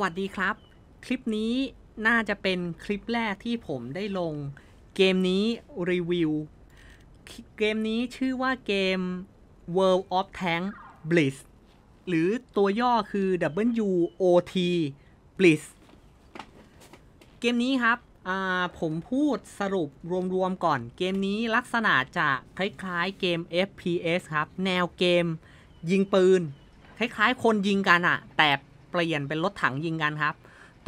วัสดีครับ คลิปนี้น่าจะเป็นคลิปแรกที่ผมได้ลงเกมนี้ รีวิว เกมนี้ชื่อว่าเกม World of Tank Blitz หรือตัวย่อคือ WOT Blitz เกมนี้ครับผมพูดสรุปรวมๆก่อนเกมนี้ลักษณะจะคล้ายๆเกม FPS ครับ แนวเกมยิงปืน คล้ายๆคนยิงกันอะแต่เปลี่ยนเป็นรถถังยิงกันครับ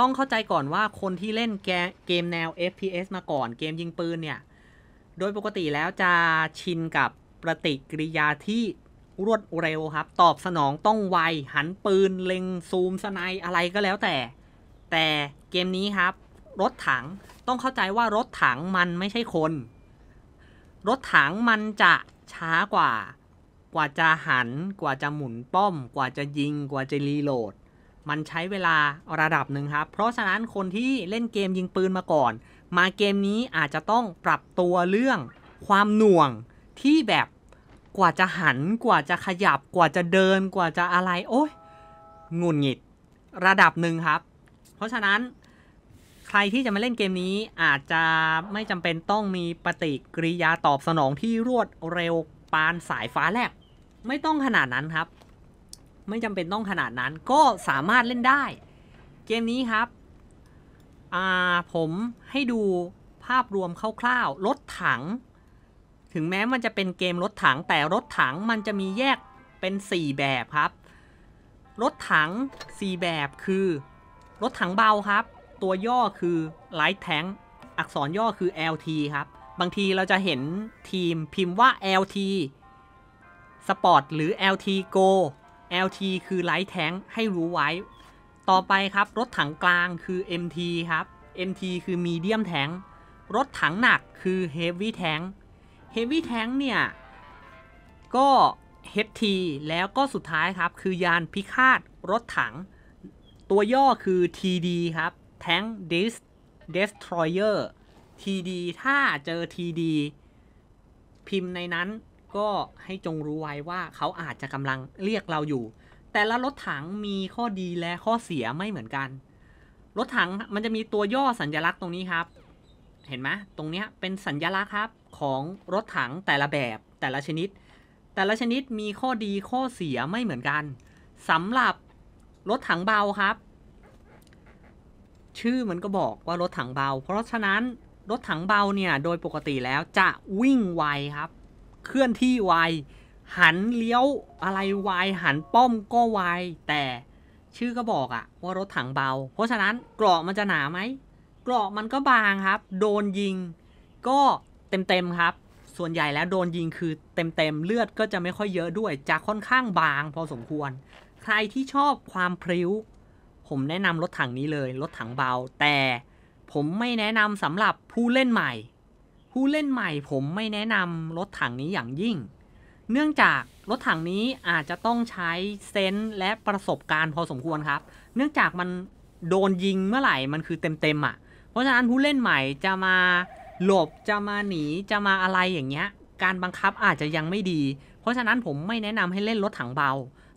ต้องเข้าใจก่อนว่าคนที่เล่นเกมแนว FPS มาก่อนเกมยิงปืนเนี่ย โดยปกติแล้วจะชินกับปฏิกิริยาที่รวดเร็วครับ ตอบสนองต้องไว หันปืนเล็งซูมสไนอะไรก็แล้วแต่ แต่เกมนี้ครับ รถถัง ต้องเข้าใจว่ารถถังมันไม่ใช่คน รถถังมันจะช้ากว่า กว่าจะหัน กว่าจะหมุนป้อม กว่าจะยิง กว่าจะรีโหลดมันใช้เวลาระดับหนึ่งครับ เพราะฉะนั้นคนที่เล่นเกมยิงปืนมาก่อน มาเกมนี้อาจจะต้องปรับตัวเรื่องความหน่วงที่แบบกว่าจะหันกว่าจะขยับกว่าจะเดินกว่าจะอะไร โอ้ยงุนหงิดระดับหนึ่งครับเพราะฉะนั้นใครที่จะมาเล่นเกมนี้อาจจะไม่จำเป็นต้องมีปฏิกิริยาตอบสนองที่รวดเร็วปานสายฟ้าแลบไม่ต้องขนาดนั้นครับไม่จำเป็นต้องขนาดนั้นก็สามารถเล่นได้ เกมนี้ครับ ผมให้ดูภาพรวมคร่าวๆรถถัง ถึงแม้มันจะเป็นเกมรถถัง แต่รถถังมันจะมีแยกเป็น 4 แบบครับ รถถัง 4 แบบคือ รถถังเบาครับ ตัวย่อคือ Light Tank อักษรย่อคือ LT ครับ บางทีเราจะเห็นทีมพิมพ์ว่า LT Sport หรือ LT Go LT คือไลท์แทงให้รู้ไว้ ต่อไปครับรถถังกลางคือ MT ครับ MT คือมีเดียมแทงรถถังหนักคือเฮฟวี่แทงเฮฟวี่แทงเนี่ย ก็ HT แล้วก็สุดท้ายครับ คือยานพิฆาตรถถัง ตัวย่อคือ TD ครับ Tank Dis Destroyer TD ถ้าเจอ TD พิมพ์ในนั้นก็ให้จงรู้ไว้ว่าเขาอาจจะกำลังเรียกเราอยู่ แต่ละรถถังมีข้อดีและข้อเสียไม่เหมือนกัน รถถังมันจะมีตัวย่อสัญญลักษณ์ตรงนี้ครับ เห็นไหมตรงนี้เป็นสัญญลักษณ์ครับของรถถังแต่ละแบบแต่ละชนิด แต่ละชนิดมีข้อดีข้อเสียไม่เหมือนกันสำหรับรถถังเบาครับ ชื่อมันก็บอกว่ารถถังเบา เพราะฉะนั้นรถถังเบาเนี่ยโดยปกติแล้วจะวิ่งไวครับเคลื่อนที่ไว หันเลี้ยวอะไรไว หันป้อมก็ไว แต่ชื่อก็บอกอะว่ารถถังเบา เพราะฉะนั้นเกราะมันจะหนาไหมเกราะมันก็บางครับ โดนยิง ก็เต็มๆครับ ส่วนใหญ่แล้วโดนยิงคือเต็มๆเลือดก็จะไม่ค่อยเยอะด้วย จะค่อนข้างบาง พอสมควร ใครที่ชอบความพริ้วผมแนะนำรถถังนี้เลย รถถังเบา แต่ผมไม่แนะนำสำหรับผู้เล่นใหม่ผู้เล่นใหม่ผมไม่แนะนำรถถังนี้อย่างยิ่ง เนื่องจากรถถังนี้อาจจะต้องใช้เซนส์และประสบการณ์พอสมควรครับ เนื่องจากมันโดนยิงเมื่อไหร่มันคือเต็มๆอะ่ะ เพราะฉะนั้นผู้เล่นใหม่จะมาหลบจะมาหนีจะมาอะไรอย่างเงี้ย การบังคับอาจจะยังไม่ดี เพราะฉะนั้นผมไม่แนะนำให้เล่นรถถังเบา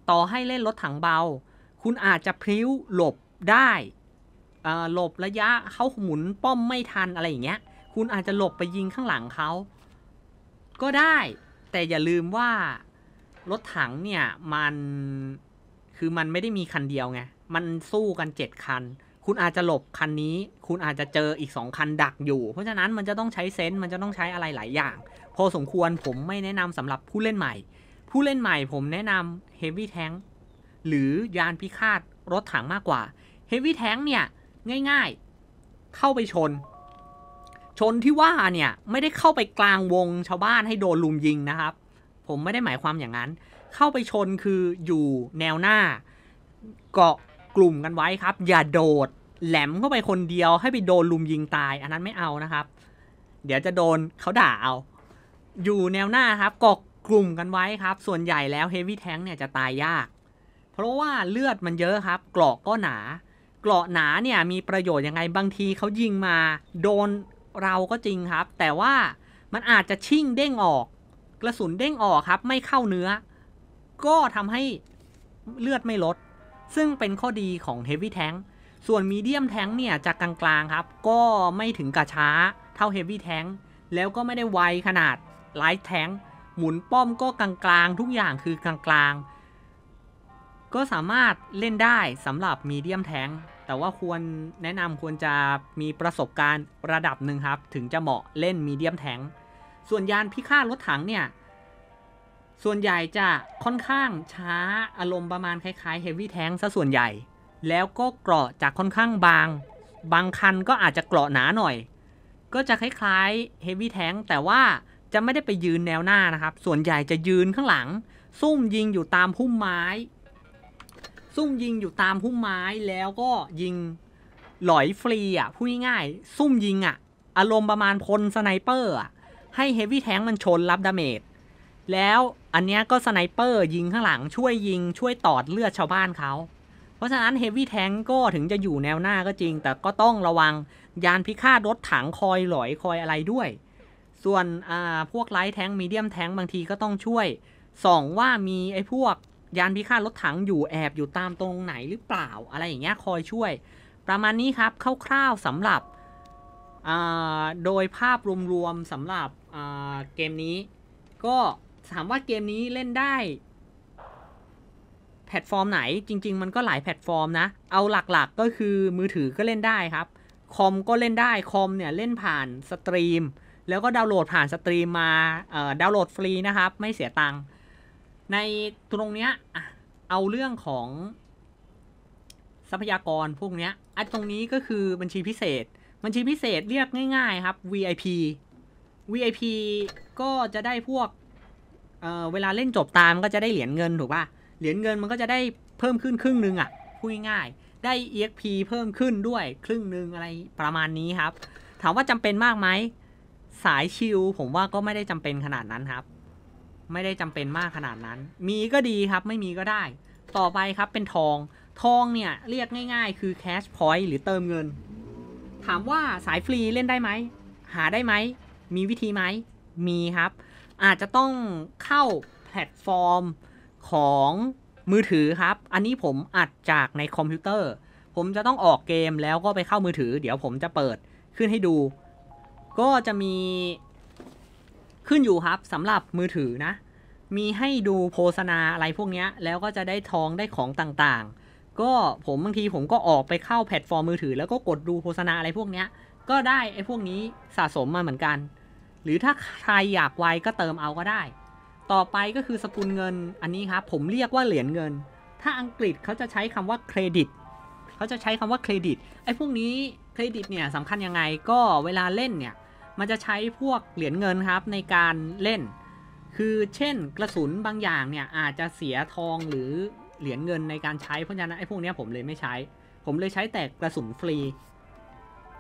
ต่อให้เล่นรถถังเบาคุณอาจจะพลิ้วหลบได้ หลบระยะเข้าหมุน ป้อมไม่ทันอะไรอย่างเงี้ยคุณอาจจะหลบไปยิงข้างหลังเขา ก็ได้ แต่อย่าลืมว่ารถถังเนี่ยมันคือมันไม่ได้มีคันเดียวไง มันสู้กันเจ็ดคัน คุณอาจจะหลบคันนี้ คุณอาจจะเจออีกสองคันดักอยู่ เพราะฉะนั้นมันจะต้องใช้ เซนส์ มันจะต้องใช้อะไรหลายอย่าง พอสมควรผมไม่แนะนำสำหรับผู้เล่นใหม่ ผู้เล่นใหม่ ผมแนะนำเฮฟวี่แท้งหรือยานพิฆาตรถถังมากกว่าเฮฟวี่แท้งเนี่ยง่าย ๆ เข้าไปชนชนที่ว่าเนี่ย ไม่ได้เข้าไปกลางวงชาวบ้านให้โดนลุมยิงนะครับ ผมไม่ได้หมายความอย่างนั้น เข้าไปชนคืออยู่แนวหน้า เกาะกลุ่มกันไว้ครับอย่าโดดแหลมเข้าไปคนเดียวให้ไปโดนลุมยิงตาย อันนั้นไม่เอานะครับ เดี๋ยวจะโดนเขาด่าเอาอยู่แนวหน้าครับ เกาะกลุ่มกันไว้ครับ ส่วนใหญ่แล้วเฮฟวี่แท้งเนี่ยจะตายยาก เพราะว่าเลือดมันเยอะครับเกราะก็หนาเกราะหนาเนี่ยมีประโยชน์ยังไงบางทีเขายิงมาโดนเราก็จริงครับแต่ว่ามันอาจจะชิ่งเด้งออกกระสุนเด้งออกครับไม่เข้าเนื้อ ก็ทำให้เลือดไม่ลดซึ่งเป็นข้อดีของ Heavy Tank ส่วน Medium Tank เนี่ยจะกกลางๆครับก็ไม่ถึงกระช้าเท่า Heavy Tank แล้วก็ไม่ได้ไวขนาด Light Tank หมุนป้อมก็กลางๆทุกอย่างคือกลางๆก็สามารถเล่นได้สำหรับ Medium Tank แต่ว่าควรแนะนำควรจะมีประสบการณ์ระดับหนึ่งครับ ถึงจะเหมาะเล่นมีเดียมแทงส่วนยานพิฆาตรถถังเนี่ยส่วนใหญ่จะค่อนข้างช้าอารมณ์ประมาณคล้ายๆเฮฟวี่แทงซะส่วนใหญ่ แล้วก็เกราะจากค่อนข้างบาง บางคันก็อาจจะเกราะหนาหน่อย ก็จะคล้ายๆเฮฟวี่แทงแต่ว่าจะไม่ได้ไปยืนแนวหน้านะครับส่วนใหญ่จะยืนข้างหลัง ซุ่มยิงอยู่ตามพุ่มไม้ซุ่มยิงอยู่ตามพุ่มไม้แล้วก็ยิงหลอย ฟรี อ่ะพูดง่ายๆซุ่มยิง อ่ะอารมณ์ประมาณพลสไนเปอร์อ่ะให้เฮฟวี่แท้งมันชนรับดาเมจแล้วอันเนี้ยก็สไนเปอร์ ยิงข้างหลังช่วย ยิงช่วย ตอดเลือด ชาวบ้านเขาเพราะฉะนั้นเฮฟวี่แท้งก็ถึงจะอยู่แนวหน้าก็จริง แต่ก็ต้องระวังยานพิฆาตรถถังคอยหลอยคอยอะไรด้วย ส่วนอ่าพวกไลท์แท้งมีเดียมแท้งบางทีก็ต้องช่วยส่องว่ามีไอ้พวกยานพิฆาตรถถังอยู่แอบ อยู่ตามตรงไหนหรือเปล่า อะไรอย่างเงี้ยคอยช่วย ประมาณนี้ครับคร่าวๆสำหรับโดยภาพรวมๆสำหรับเกมนี้ ก็ถามว่าเกมนี้เล่นได้ แพลตฟอร์มไหนจริงๆ มันก็หลายแพลตฟอร์มนะเอาหลักๆก็คือมือถือก็เล่นได้ครับคอมก็เล่นได้คอมเนี่ยเล่นผ่านสตรีม แล้วก็ดาวน์โหลดผ่านสตรีมมาดาวน์โหลดฟรีนะครับไม่เสียตังค์ในตรงเนี้ยเอาเรื่องของ ทรัพยากรพวกเนี้ยอ้ตรงนี้ก็คือบัญชีพิเศษ บัญชีพิเศษเรียกง่ายๆครับ VIP VIP ก็จะได้พวกเเวลาเล่นจบตามก็จะได้เหรียญเงินถูกป่ะ เหรียญเงินมันก็จะได้เพิ่มขึ้นครึ่งนึงอะ่ะพูดง่ายๆได้ EXP เพิ่มขึ้นด้วยครึ่งนึงอะไรประมาณนี้ครับ ถามว่าจำเป็นมากไหมสายชิลผมว่าก็ไม่ได้จำเป็นขนาดนั้นครับไม่ได้จำเป็นมากขนาดนั้น มีก็ดีครับไม่มีก็ได้ ต่อไปครับเป็นทอง ทองเนี่ยเรียกง่ายๆคือแคชพอยต์หรือเติมเงิน ถามว่าสายฟรีเล่นได้ไหม หาได้ไหม มีวิธีไหม มีครับ อาจจะต้องเข้าแพลตฟอร์มของมือถือครับ อันนี้ผมอัดจากในคอมพิวเตอร์ ผมจะต้องออกเกมแล้วก็ไปเข้ามือถือเดี๋ยวผมจะเปิดขึ้นให้ดู ก็จะมีขึ้นอยู่ครับสำหรับมือถือ นะ มีให้ดูโฆษณาอะไรพวกนี้แล้วก็จะได้ทองได้ของต่างๆ ก็ผมบางทีผมก็ออกไปเข้าแพลตฟอร์มมือถือแล้วก็กดดูโฆษณาอะไรพวกนี้ก็ได้ไอ้พวกนี้สะสมมาเหมือนกัน หรือถ้าใครอยากไวก็เติมเอาก็ได้ ต่อไปก็คือสกุลเงิน อันนี้ครับผมเรียกว่าเหรียญเงิน ถ้าอังกฤษเขาจะใช้คำว่าเครดิตเขาจะใช้คำว่าเครดิตไอ้พวกนี้เครดิตเนี่ยสำคัญยังไงก็เวลาเล่นเนี่ยมันจะใช้พวกเหรียญเงินครับในการเล่น คือเช่นกระสุนบางอย่างเนี่ยอาจจะเสียทองหรือเหรียญเงินในการใช้เพราะฉะนั้นไอ้พวกนี้ผมเลยไม่ใช้ ผมเลยใช้แต่กระสุนฟรี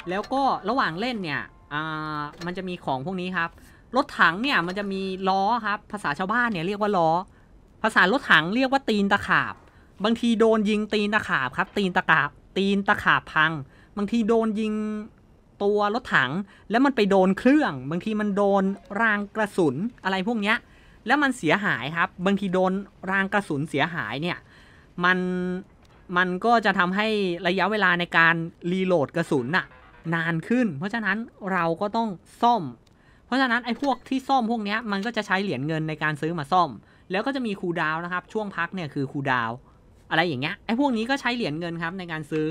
แล้วก็ระหว่างเล่นเนี่ยมันจะมีของพวกนี้ครับ รถถังเนี่ยมันจะมี ล้อครับ ภาษาชาวบ้านเนี่ยเรียกว่าล้อ ภาษารถถังเรียกว่าตีนตะขาบ บางทีโดนยิงตีนตะขาบครับ ตีนตะขาบ ตีนตะขาบพัง บางทีโดนยิงตัว รถถังแล้ว มันไปโดนเครื่อง บางทีมันโดนรางกระสุนอะไรพวกเนี้ยแล้วมันเสียหายครับบางทีโดนรางกระสุนเสียหายเนี่ยมัน มันก็จะทำให้ระยะเวลาในการรีโหลดกระสุนน่ะนาน ขึ้น เพราะฉะนั้นเราก็ต้องซ่อม เพราะฉะนั้นไอ้พวกที่ซ่อมพวก เนี้ย มันก็จะใช้เหรียญเงินในการซื้อมาซ่อม แล้วก็จะมีคูดาวนะครับ ช่วงพัก เนี่ยคือคูดาวอะไรอย่างเงี้ยไอ้พวกนี้ก็ใช้เหรียญเงินครับในการซื้อ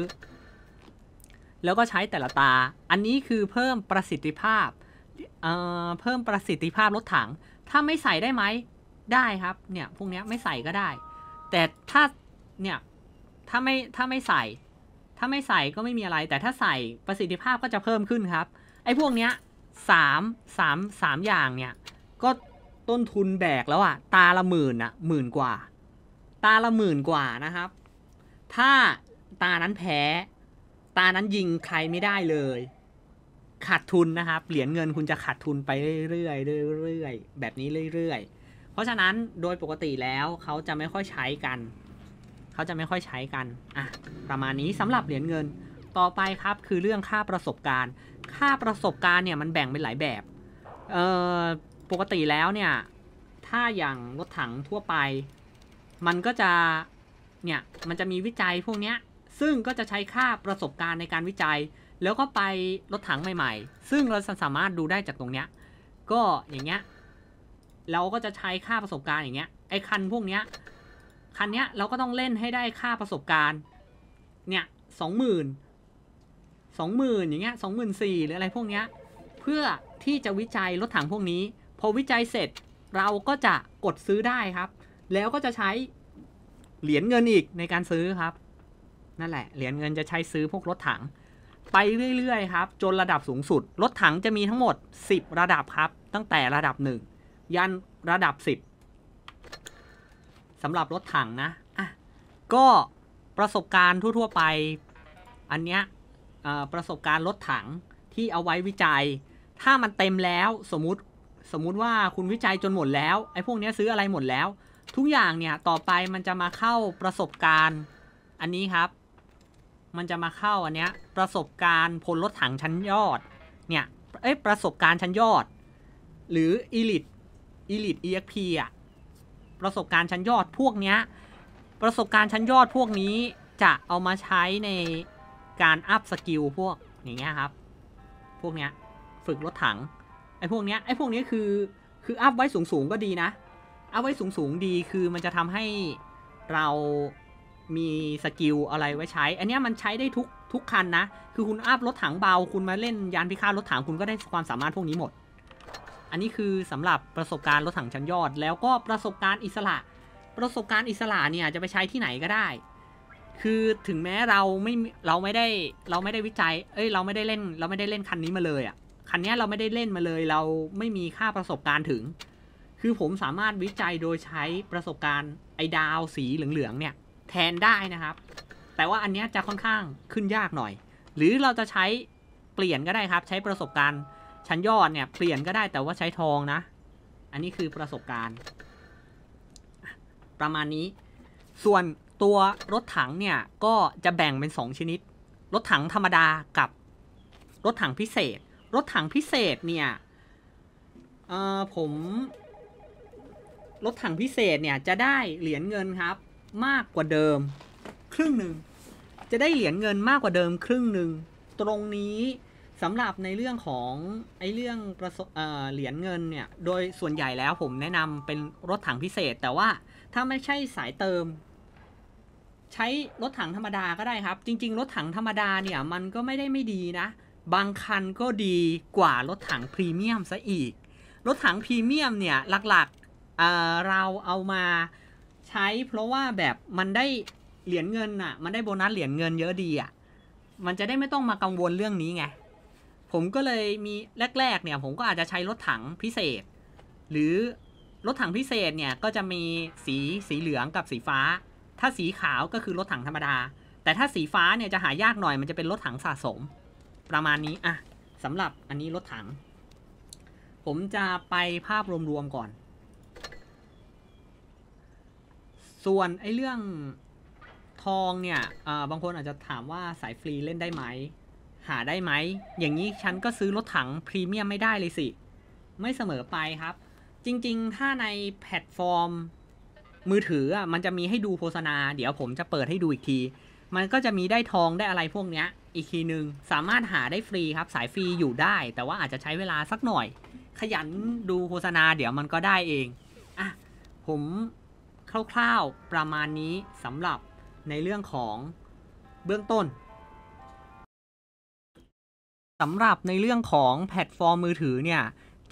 แล้วก็ใช้แต่ละตา อันนี้คือเพิ่มประสิทธิภาพ เอ่อเพิ่มประสิทธิภาพรถถัง ถ้าไม่ใส่ได้ไหม ได้ครับ เนี่ย พวกนี้ไม่ใส่ก็ได้ แต่ถ้า เนี่ย ถ้าไม่ ถ้าไม่ใส่ ถ้าไม่ใส่ก็ไม่มีอะไร แต่ถ้าใส่ประสิทธิภาพก็จะเพิ่มขึ้นครับ ไอ้พวกเนี้ยสามสามสามอย่างเนี่ย ก็ต้นทุนแบกแล้วอะตาละหมื่นอะหมื่นกว่า ตาละหมื่นกว่านะครับ ถ้าตานั้นแพ้ตานั้นยิงใครไม่ได้เลย ขาดทุนนะครับ เหรียญเงินคุณจะขาดทุนไปเรื่อยๆ เรื่อยๆ แบบนี้เรื่อยๆ เพราะฉะนั้นโดยปกติแล้วเขาจะไม่ค่อยใช้กัน เขาจะไม่ค่อยใช้กันอ่ะประมาณนี้สำหรับเหรียญเงิน ต่อไปครับคือเรื่องค่าประสบการณ์ ค่าประสบการณ์เนี่ยมันแบ่งเป็นหลายแบบ เอ่อ ปกติแล้วเนี่ย ถ้าอย่างรถถังทั่วไป มันก็จะ เนี่ย มันจะมีวิจัยพวกเนี้ยซึ่งก็จะใช้ค่าประสบการณ์ในการวิจัย แล้วก็ไปรถถังใหม่ๆ ซึ่งเราสามารถดูได้จากตรงเนี้ยก็อย่างเงี้ย เราก็จะใช้ค่าประสบการณ์อย่างเงี้ย ไอ้คันพวกเนี้ย คันเนี้ยเราก็ต้องเล่นให้ได้ค่าประสบการณ์ เนี่ยสองหมื่นสองหมื่นอย่างเงี้ยสองหมื่นสี่หรืออะไรพวกเนี้ย เพื่อที่จะวิจัยรถถังพวกนี้ พอวิจัยเสร็จ เราก็จะกดซื้อได้ครับ แล้วก็จะใช้ เหรียญเงินอีกในการซื้อครับนั่นแหละ เหรียญเงินจะใช้ซื้อพวกรถถัง ไปเรื่อย ๆ ครับ จนระดับสูงสุด รถถังจะมีทั้งหมด 10 ระดับครับ ตั้งแต่ระดับ 1 ยันระดับ 10 สำหรับรถถังนะอ่ะก็ประสบการณ์ทั่วๆ ไป อันเนี้ยประสบการณ์รถถังที่เอาไว้วิจัย ถ้ามันเต็มแล้วสมมติสมมุติว่าคุณวิจัยจนหมดแล้วไอ้พวกนี้ซื้ออะไรหมดแล้ว ทุกอย่างเนี่ยต่อไปมันจะมาเข้าประสบการณ์อันนี้ครับมันจะมาเข้าอันเนี้ยประสบการณ์พลรถถังชั้นยอดเนี่ยเอ้ยประสบการณ์ชั้นยอด หรือ Elite Elite EXP อ่ะประสบการณ์ชั้นยอดพวกเนี้ยประสบการณ์ชั้นยอดพวกนี้จะเอามาใช้ในการอัพสกิลพวกอย่างเงี้ยครับพวกเนี้ยฝึกรถถังไอ้พวกเนี้ยไอ้พวกนี้คือคืออัพไว้สูงๆก็ดีนะ อัพไว้สูงๆดีคือมันจะทำให้เรามีสกิลอะไรไว้ใช้ อันนี้มันใช้ได้ทุกทุกคันนะ คือคุณอัพรถถังเบา คุณมาเล่นยานพิฆาตรถถังคุณก็ได้ความสามารถพวกนี้หมด อันนี้คือสำหรับประสบการณ์รถถังชั้นยอด แล้วก็ประสบการณ์อิสระ ประสบการณ์อิสระเนี่ยจะไปใช้ที่ไหนก็ได้ คือถึงแม้เราไม่เราไม่ได้เราไม่ได้วิจัย เอ้ยเราไม่ได้เล่น เราไม่ได้เล่นคันนี้มาเลยอะ่ะ คันนี้เราไม่ได้เล่นมาเลย เราไม่มีค่าประสบการณ์ถึง คือผมสามารถวิจัยโดยใช้ประสบการณ์ไอดาวสีเหลืองๆเนี่ยแทนได้นะครับ แต่ว่าอันนี้จะค่อนข้างขึ้นยากหน่อย หรือเราจะใช้เปลี่ยนก็ได้ครับ ใช้ประสบการณ์ชั้นยอดเนี่ยเปลี่ยนก็ได้แต่ว่าใช้ทองนะ อันนี้คือประสบการณ์ ประมาณนี้ ส่วนตัวรถถังเนี่ยก็จะแบ่งเป็น 2ชนิด รถถังธรรมดากับรถถังพิเศษ รถถังพิเศษเนี่ย เออผมรถถังพิเศษเนี่ยจะได้เหรียญเงินครับมากกว่าเดิมครึ่งหนึ่งจะได้เหรียญเงินมากกว่าเดิมครึ่งหนึ่งตรงนี้สำหรับในเรื่องของไอ้เรื่องประสบเหรียญเงินเนี่ยโดยส่วนใหญ่แล้วผมแนะนำเป็นรถถังพิเศษ แต่ว่าถ้าไม่ใช่สายเติม ใช้ รถถังธรรมดา ก็ได้ครับ จริงๆ รถถังธรรมดาเนี่ยมันก็ไม่ได้ไม่ดีนะ บางคันก็ดีกว่ารถถังพรีเมียมซะอีกรถถังพรีเมียมเนี่ยหลักๆเเราเอามาใช้เพราะว่าแบบมันได้เหรียญเงินอ่ะมันได้โบนัสเหรียญเงินเยอะดีอ่ะมันจะได้ไม่ต้องมากังวลเรื่องนี้ไงผมก็เลยมีแรกๆเนี่ยผมก็อาจจะใช้รถถังพิเศษ หรือรถถังพิเศษเนี่ยก็จะมีสีสีเหลืองกับสีฟ้า ถ้าสีขาวก็คือรถถังธรรมดา แต่ถ้าสีฟ้าเนี่ยจะหายากหน่อยมันจะเป็นรถถังสะสม ประมาณนี้อ่ะสำหรับอันนี้รถถัง ผมจะไปภาพรวมๆก่อนส่วน ไอ้ เรื่องทองเนี่ยบางคนอาจจะถามว่าสายฟรีเล่นได้ไหม หาได้ไหม อย่างนี้ฉันก็ซื้อรถถัง พรีเมียมไม่ได้เลยสิ ไม่เสมอไปครับ จริง ๆ ถ้าในแพลตฟอร์ม มือถืออ่ะ มันจะมีให้ดูโฆษณา เดี๋ยวผมจะเปิดให้ดูอีกที มันก็จะมีได้ทองได้อะไรพวกเนี้ย อีกทีหนึ่งสามารถหาได้ฟรีครับ สายฟรีอยู่ได้ แต่ว่าอาจจะใช้เวลาสักหน่อย ขยันดูโฆษณาเดี๋ยวมันก็ได้เองอ่ะผมคร่าว ๆ ประมาณนี้สำหรับในเรื่องของเบื้องต้นสำหรับในเรื่องของแพลตฟอร์ม มือถือเนี่ย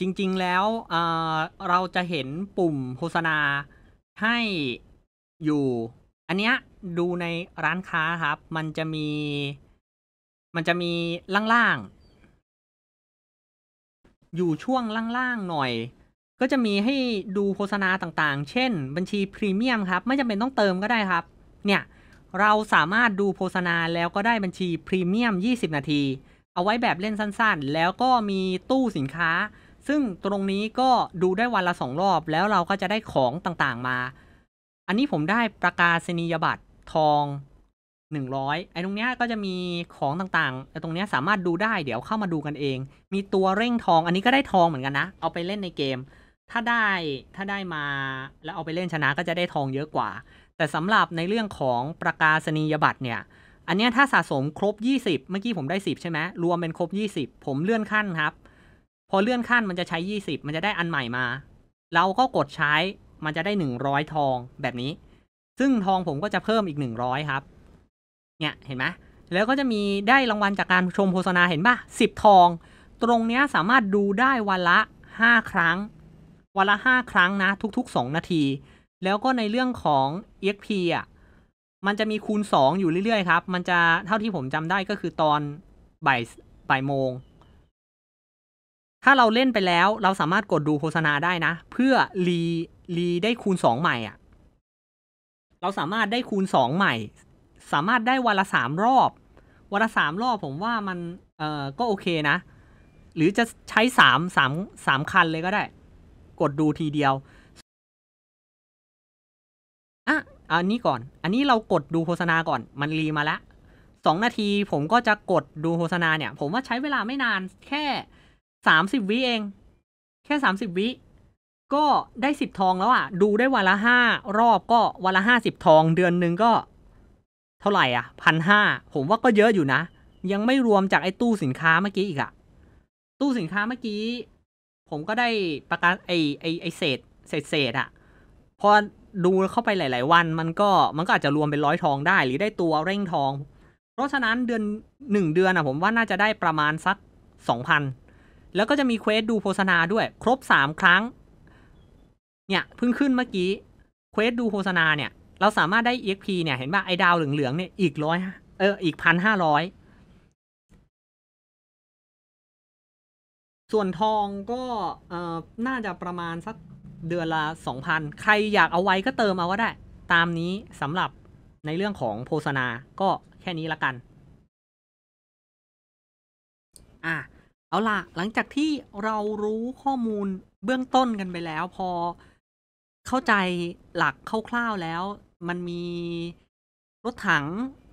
จริง ๆ แล้วเเราจะเห็นปุ่มโฆษณา ให้อยู่ อันเนี้ยดูในร้านค้าครับ มันจะมี มันจะมีล่าง ๆ อยู่ช่วงล่าง ๆ หน่อยก็จะมีให้ดูโฆษณาต่าง ๆ เช่นบัญชีพรีเมียมครับ ไม่จำเป็นต้องเติมก็ได้ครับ เนี่ย เราสามารถดูโฆษณาแล้วก็ได้บัญชีพรีเมียม 20 นาที เอาไว้แบบเล่นสั้นๆ แล้วก็มีตู้สินค้า ซึ่งตรงนี้ก็ดูได้วันละ 2 รอบแล้วเราก็จะได้ของต่างๆมา อันนี้ผมได้ประกาศนียบัตรทอง 100ไอ้ตรงเนี้ยก็จะมีของต่างๆไอ้ตรงเนี้ยสามารถดูได้เดี๋ยวเข้ามาดูกันเอง มีตัวเร่งทองอันนี้ก็ได้ทองเหมือนกันนะ เอาไปเล่นในเกมถ้าได้ถ้าได้มา แล้วเอาไปเล่นชนะก็จะได้ทองเยอะกว่า แต่สำหรับในเรื่องของประกาศนียบัตรเนี่ย อันนี้ถ้าสะสมครบ20เมื่อกี้ผมได้10ใช่ไหมรวมเป็นครบ20ผมเลื่อนขั้นครับ พอเลื่อนขั้นมันจะใช้20มันจะได้อันใหม่มา เราก็กดใช้มันจะได้ 100 ทองแบบนี้ ซึ่งทองผมก็จะเพิ่มอีก 100 ครับ เนี่ยเห็นไหมแล้วก็จะมีได้รางวัลจากการชมโฆษณาเห็นป่ะ10 ทอง ตรงนี้สามารถดูได้วันละ5 ครั้งวันละห้าครั้งนะทุกๆสองนาทีแล้วก็ในเรื่องของ exp อ่ะมันจะมีคูณสองอยู่เรื่อยๆ ครับมันจะเท่าที่ผมจำได้ก็คือตอนบ่ายบ่ายโมง ถ้าเราเล่นไปแล้วเราสามารถกดดูโฆษณาได้นะ เพื่อรีรีได้คูณสองใหม่อ่ะเราสามารถได้คูณสองใหม่ สามารถได้วันละสามรอบ วันละสามรอบผมว่ามันเออก็โอเคนะ หรือจะใช้สามสามสามคันเลยก็ได้กดดูทีเดียว อ่ะ อันนี้ก่อน อันนี้เรากดดูโฆษณาก่อน มันรีมาละสองนาทีผมก็จะกดดูโฆษณาเนี่ย ผมว่าใช้เวลาไม่นาน แค่สามสิบวิ เอง แค่สามสิบวิ ก็ได้สิบทองแล้วอะ่ะ ดูได้วันละห้ารอบก็วันละห้าสิบทองเดือนหนึ่งก็เท่าไหร่อ่ะ พันห้า ผมว่าก็เยอะอยู่นะ ยังไม่รวมจากไอ้ตู้สินค้าเมื่อกี้อีกอะตู้สินค้าเมื่อกี้ผมก็ได้ประกันไอไอไอเศษเศษเศษอะพอดูเข้าไปหลาย ๆ วันมันก็มันก็อาจจะรวมเป็นร้อยทองได้หรือได้ตัวเร่งทอง เพราะฉะนั้นเดือนหนึ่งเดือนอะผมว่าน่าจะได้ประมาณสักสองพันแล้วก็จะมีเควสดูโฆษณาด้วยครบสามครั้ง เนี่ยเพิ่งขึ้นเมื่อกี้เควสดูโฆษณาเนี่ย เราสามารถได้ EXP เนี่ยเห็นป่ะไอดาวเหลืองๆ เนี่ยอีกร้อยเอออีกพันห้าร้อยส่วนทองก็น่าจะประมาณสักเดือนละสองพันใครอยากเอาไว้ก็เติมเอาก็ได้ ตามนี้สำหรับในเรื่องของโฆษณาก็แค่นี้ละกัน อ่ะเอาล่ะ หลังจากที่เรารู้ข้อมูลเบื้องต้นกันไปแล้ว พอเข้าใจหลักคร่าวๆแล้ว มันมีรถถัง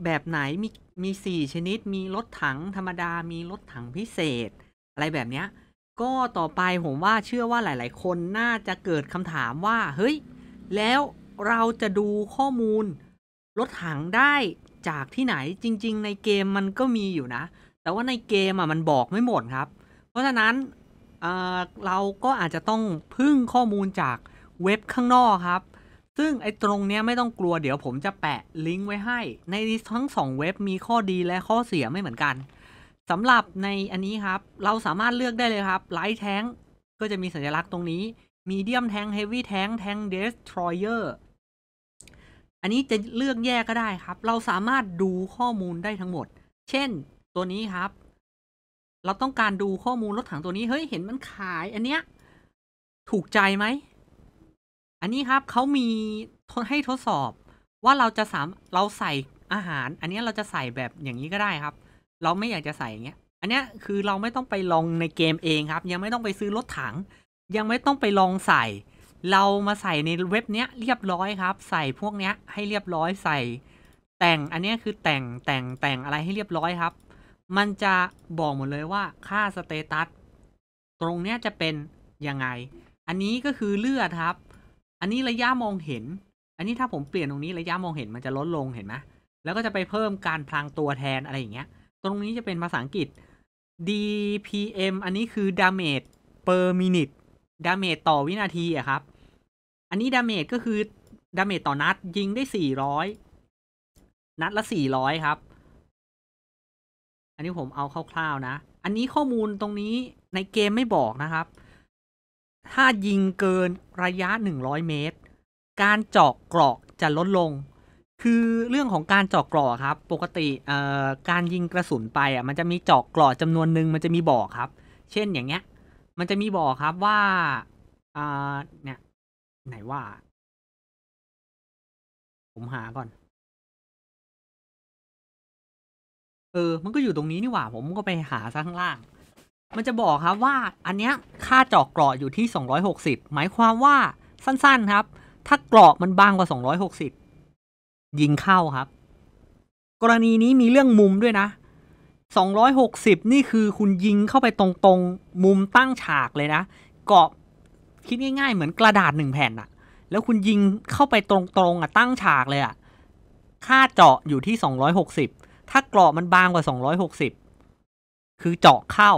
แบบไหนมีมีสี่ชนิด มีรถถังธรรมดามีรถถังพิเศษอะไรแบบเนี้ยก็ต่อไปผมว่าเชื่อว่าหลาย ๆ คนน่าจะเกิดคำถามว่า เฮ้ย แล้วเราจะดูข้อมูล รถถังได้จากที่ไหนจริง ๆ ในเกมมันก็มีอยู่นะ แต่ว่าในเกมอ่ะมันบอกไม่หมดครับ เพราะฉะนั้นเเราก็อาจจะต้องพึ่งข้อมูลจากเว็บข้างนอกครับ ซึ่งไอ้ตรงเนี้ยไม่ต้องกลัวเดี๋ยวผมจะแปะลิงก์ไว้ให้ ในทั้งสองเว็บมีข้อดีและข้อเสียไม่เหมือนกันสำหรับในอันนี้ครับเราสามารถเลือกได้เลยครับไลท์แท้งก็จะมีสัญลักษณ์ตรงนี้ มีเดียมแท้งเฮฟวี่แท้งแท้งเดสทรอยเออร์อันนี้จะเลือกแยกก็ได้ครับเราสามารถดูข้อมูลได้ทั้งหมดเช่นตัวนี้ครับ เราต้องการดูข้อมูลรถถังตัวนี้เฮ้ยเห็นมันขาย อันเนี้ยถูกใจไหม อันนี้ครับเขามีให้ทดสอบว่าเราจะสามเราใส่อาหารอันนี้เราจะใส่แบบอย่างนี้ก็ได้ครับเราไม่อยากจะใส่เงี้ย อันเนี้ยคือเราไม่ต้องไป ลอง ในเกมเองครับ ยังไม่ต้องไปซื้อรถถัง ยังไม่ต้องไปลองใส่ เรามาใส่ในเว็บเนี้ยเรียบร้อยครับ ใส่พวกเนี้ยให้เรียบร้อย ใส่ แต่ง อันเนี้ยคือแต่งแต่งแต่งอะไรให้เรียบร้อยครับ มันจะบอกหมดเลยว่าค่าสเตตัสตรงเนี้ยจะเป็น ยัง ไง อันนี้ก็คือเลือดครับ อันนี้ระยะมองเห็น อันนี้ถ้าผมเปลี่ยนตรงนี้ระยะมองเห็นมันจะลดลงเห็นไหมแล้วก็จะไปเพิ่มการพลางตัวแทนอะไรอย่างเงี้ยตรงนี้จะเป็นภาษาอังกฤษ DPM อันนี้คือ damage per minute damage ต่อวินาทีอะครับ อันนี้ damage ก็คือ damage ต่อนัดยิงได้ 400 นัดละ 400 ครับ อันนี้ผมเอาคร่าวๆนะ อันนี้ข้อมูลตรงนี้ในเกมไม่บอกนะครับ ถ้ายิงเกินระยะ 100 เมตร การเจาะเกราะจะลดลงคือเรื่องของการเจาะกรอครับ ปกติการยิงกระสุนไป อ่ะมันจะมีเจาะกรอจำนวนหนึ่งมันจะมีบอกครับ เช่นอย่างเงี้ย มันจะมีบอกครับว่า เนี่ย ไหนว่า ผมหาก่อน เออมันก็อยู่ตรงนี้นี่หว่า ผม ก็ไปหาซะข้างล่าง มันจะบอกครับว่าอัน เนี้ยค่าเจาะกรออยู่ที่ 260 หมายความว่าสั้นๆครับ ถ้ากรอมันบางกว่า260ยิงเข้าครับ กรณีนี้มีเรื่องมุมด้วยนะ 260 นี่คือคุณยิงเข้าไปตรงๆมุมตั้งฉากเลยนะเกาะคิดง่ายๆเหมือนกระดาษหนึ่งแผ่นอะแล้วคุณยิงเข้าไปตรงๆอะตั้งฉากเลยอะค่าเจาะอยู่ที่ 260 ถ้ากรอบมันบางกว่า 260 คือเจาะเข้า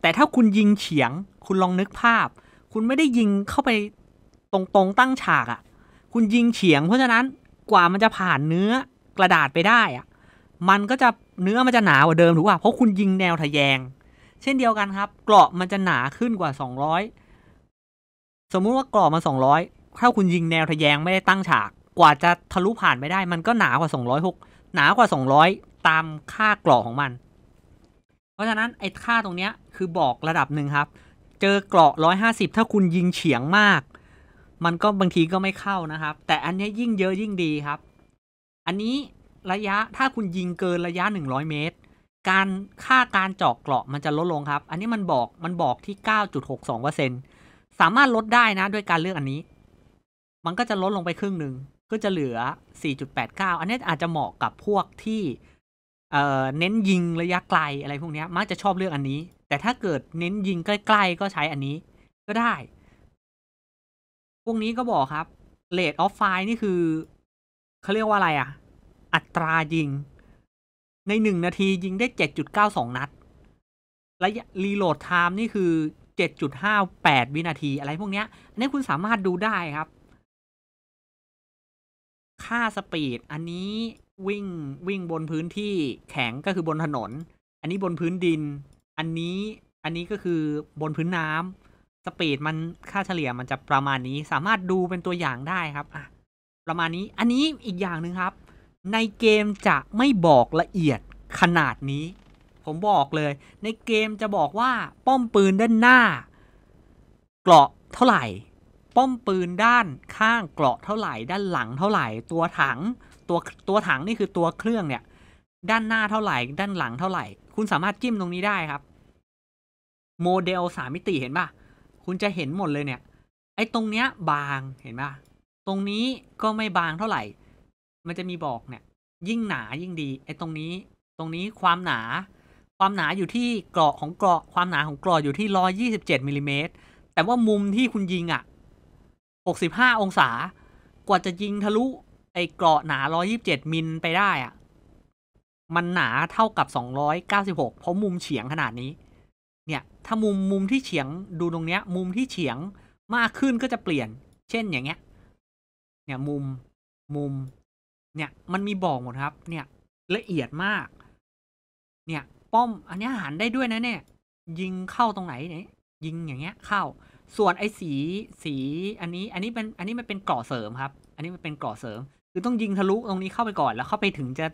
แต่ถ้าคุณยิงเฉียงคุณลองนึกภาพ คุณไม่ได้ยิงเข้าไปตรงๆตั้งฉากอะะคุณยิงเฉียงเพราะฉะนั้นกว่ามันจะผ่านเนื้อกระดาษไปได้อะมันก็จะเนื้อมันจะหนากว่าเดิมถูกป่ะเพราะคุณยิงแนวทะแยง เช่นเดียวกันครับเกราะมันจะหนาขึ้นกว่า 200 สมมุติว่าเกราะมัน200 ถ้าคุณยิงแนวทะแยงไม่ได้ตั้งฉาก กว่าจะทะลุผ่านไปได้มันก็หนากว่า 206 หนากว่า 200 ตามค่าเกราะของมัน เพราะฉะนั้นไอ้ค่าตรงเนี้ยคือบอกระดับหนึ่งครับ เจอเกราะ 150 ถ้าคุณยิงเฉียงมากมันก็บางทีก็ไม่เข้านะครับแต่อันนี้ยิ่งเยอะยิ่งดีครับอันนี้ระยะถ้าคุณยิงเกินระยะ 100 เมตร การค่าการเจาะเกราะมันจะลดลงครับอันนี้มันบอกมันบอกที่ 9.62%สามารถลดได้นะ ด้วยการเลือกอันนี้ มันก็จะลดลงไปครึ่งหนึ่งก็จะเหลือ 4.89อันนี้อาจจะเหมาะกับพวกที่เน้นยิงระยะไกลอะไรพวกนี้มักจะชอบเลือกอันนี้ แต่ถ้าเกิดเน้นยิงใกล้ๆก็ใช้อันนี้ ก็ได้พวกนี้ก็บอกครับเลดออฟไฟนี่คือ เขาเรียกว่าอะไรอะอัตรายิง ในหนึ่งนาทียิงได้เเจจ็ดดุก้าสองนัด และรีโหลดไทม์นี่คือเจจ็ดดุห้าแปดวินาทีอะไรพวกเนี้ยอันนี้คุณสามารถดูได้ครับ ค่าสปีดอันนี้วิ่งวิ่งบนพื้นที่แข็งก็คือบนถนน อันนี้บนพื้นดิน อันนี้อันนี้ก็คือบนพื้นน้ำสปีดมันค่าเฉลี่ยมันจะประมาณนี้สามารถดูเป็นตัวอย่างได้ครับอ่ะประมาณนี้อันนี้อีกอย่างหนึ่งครับ ในเกมจะไม่บอกละเอียดขนาดนี้ ผมบอกเลย ในเกมจะบอกว่าป้อมปืนด้านหน้าเกราะเท่าไหร่ป้อมปืนด้านข้างเกราะเท่าไหร่ด้านหลังเท่าไหร่ ตัวถัง ตัวตัวถังนี่คือตัวเครื่องเนี่ย ด้านหน้าเท่าไหร่ ด้านหลังเท่าไหร่ คุณสามารถจิ้มตรงนี้ได้ครับ โมเดลสามมิติเห็นปะ่ะคุณจะเห็นหมดเลยเนี่ย ไอ้ตรงเนี้ยบางเห็นปะตรงนี้ก็ไม่บางเท่าไหร่ มันจะมีบอกเนี่ย ยิ่งหนายิ่งดี ไอ้ตรงนี้ ตรงนี้ความหนา ความหนาอยู่ที่เกราะของเกราะความหนาของเกราะอยู่ที่ร้อยี่สิบเจ็ดมิลิเมตรแต่ว่ามุมที่คุณยิงอ่ะหกสิบห้าองศากว่าจะยิงทะลุ ไอ้เกราะหนาร้อยิบเจ็ดมิลไปได้อ่ะ มันหนาเท่ากับสองร้อยเก้าสิบหกเพราะมุมเฉียงขนาดนี้ถ้ามุมมุมที่เฉียงดูตรงเนี้ย มุมที่เฉียงมากขึ้นก็จะเปลี่ยน เช่นอย่างเงี้ย เนี่ยมุมมุม เนี่ยมันมีบอกหมดครับ เนี่ยละเอียดมาก เนี่ยป้อมอันนี้หันได้ด้วยนะ เนี่ย ยิงเข้าตรงไหนเนี่ยยิงอย่างเงี้ยเข้า ส่วนไอ้สี สี อันนี้อันนี้เป็นอันนี้มันเป็นกรอเสริมครับ อันนี้มันเป็นกรอเสริมคือต้องยิงทะลุตรงนี้เข้าไปก่อนแล้ว เข้าไปถึงจะ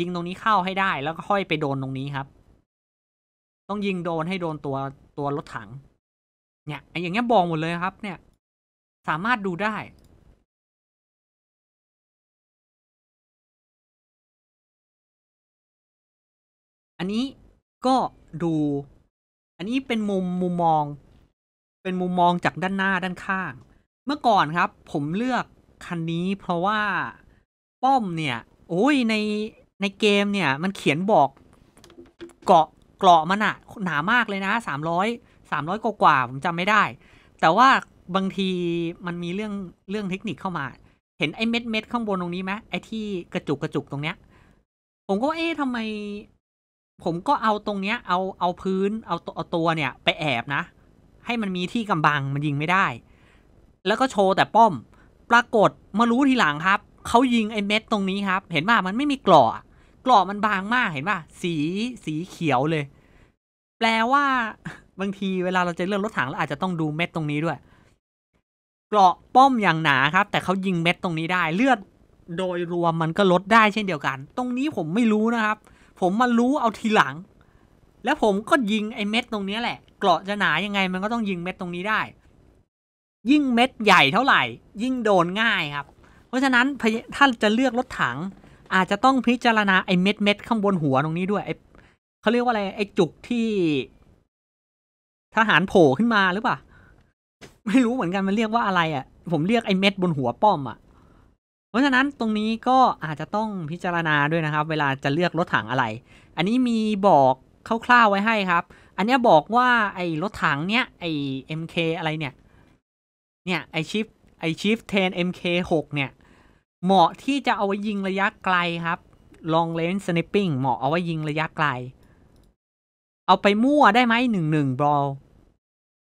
ยิงตรงนี้เข้าให้ได้แล้วก็ค่อยไปโดนตรงนี้ครับต้องยิงโดนให้โดนตัวตัวรถถัง เนี่ยไออย่างเงี้ยบอกหมดเลยครับเนี่ย สามารถดูได้ อันนี้ก็ดู อันนี้เป็นมุมมุมมอง เป็นมุมมองจากด้านหน้าด้านข้าง เมื่อก่อนครับผมเลือกคันนี้เพราะว่าป้อมเนี่ยโอ้ยในในเกมเนี่ย มันเขียนบอกเกาะกราะมันอะหนามากเลยนะสามร้อยสามร้อยกว่าผมจำไม่ได้ แต่ว่าบางทีมันมีเรื่องเรื่องเทคนิคเข้ามา เห็น ไอ้เม็ดเม็ดข้างบนตรงนี้ไหมไอ้ ที่กระจุกกระจุกตรงเนี้ยผมก็เอ๊ะทำไม ผมก็เอาตรงเนี้ย เอาเอาพื้นเอาเอา ตัวเนี่ย ไปแอบนะ ให้มันมีที่กำบังมันยิงไม่ได้ แล้วก็โชว์ แต่ป้อม ปรากฏมารู้ทีหลังครับเขายิงไอ้เม็ดตรงนี้ครับ เห็นว่ามันไม่มีกรอกรอบมันบางมากเห็นป่ะสีสีเขียวเลย แปลว่า บางทีเวลาเราจะเลื่อนรถถังเราอาจจะต้องดูเม็ดตรงนี้ด้วยเกราะป้อมอย่างหนาครับ แต่เขายิงเม็ดตรงนี้ได้ เลือดโดยรวมมันก็ลดได้ เช่นเดียวกัน ตรงนี้ผมไม่รู้นะครับ ผมมารู้เอาทีหลัง แล้วผมก็ยิงไอ้เม็ดตรงนี้แหละ เกราะจะหนายังไงมันก็ต้องยิงเม็ดตรงนี้ได้ ยิ่งเม็ดใหญ่เท่าไหร่ ยิ่งโดนง่ายครับ เพราะฉะนั้นถ้าจะเลือกรถถังอาจจะต้องพิจารณาไอ้ เม็ดเม็ดข้างบนหัวตรงนี้ด้วยไอ้เขาเรียกว่าอะไรไอ้จุกที่ทหารโผล่ขึ้นมาหรือเปล่าไม่รู้เหมือนกันมันเรียกว่าอะไรอะ่ะผมเรียกไอ้เม็ดบนหัวป้อมอะ่ะเพราะฉะนั้นตรงนี้ก็อาจจะต้องพิจารณาด้วยนะครับเวลาจะเลือกรถถังอะไร อันนี้มีบอกคร่าวๆไว้ให้ครับ อันนี้บอกว่าไอ้รถถังเนี้ยไอ้ MK อะไรเนี่ย เนี่ยไอชิฟไอชิฟเทน MK หกเนี่ยเหมาะที่จะเอาไว้ยิงระยะไกลครับ long ลน n ์ส sniping เหมาะเอาไว้ยิงระยะไกล เอาไปมั่วได้ไหมหนึ่งหนึ่งบอล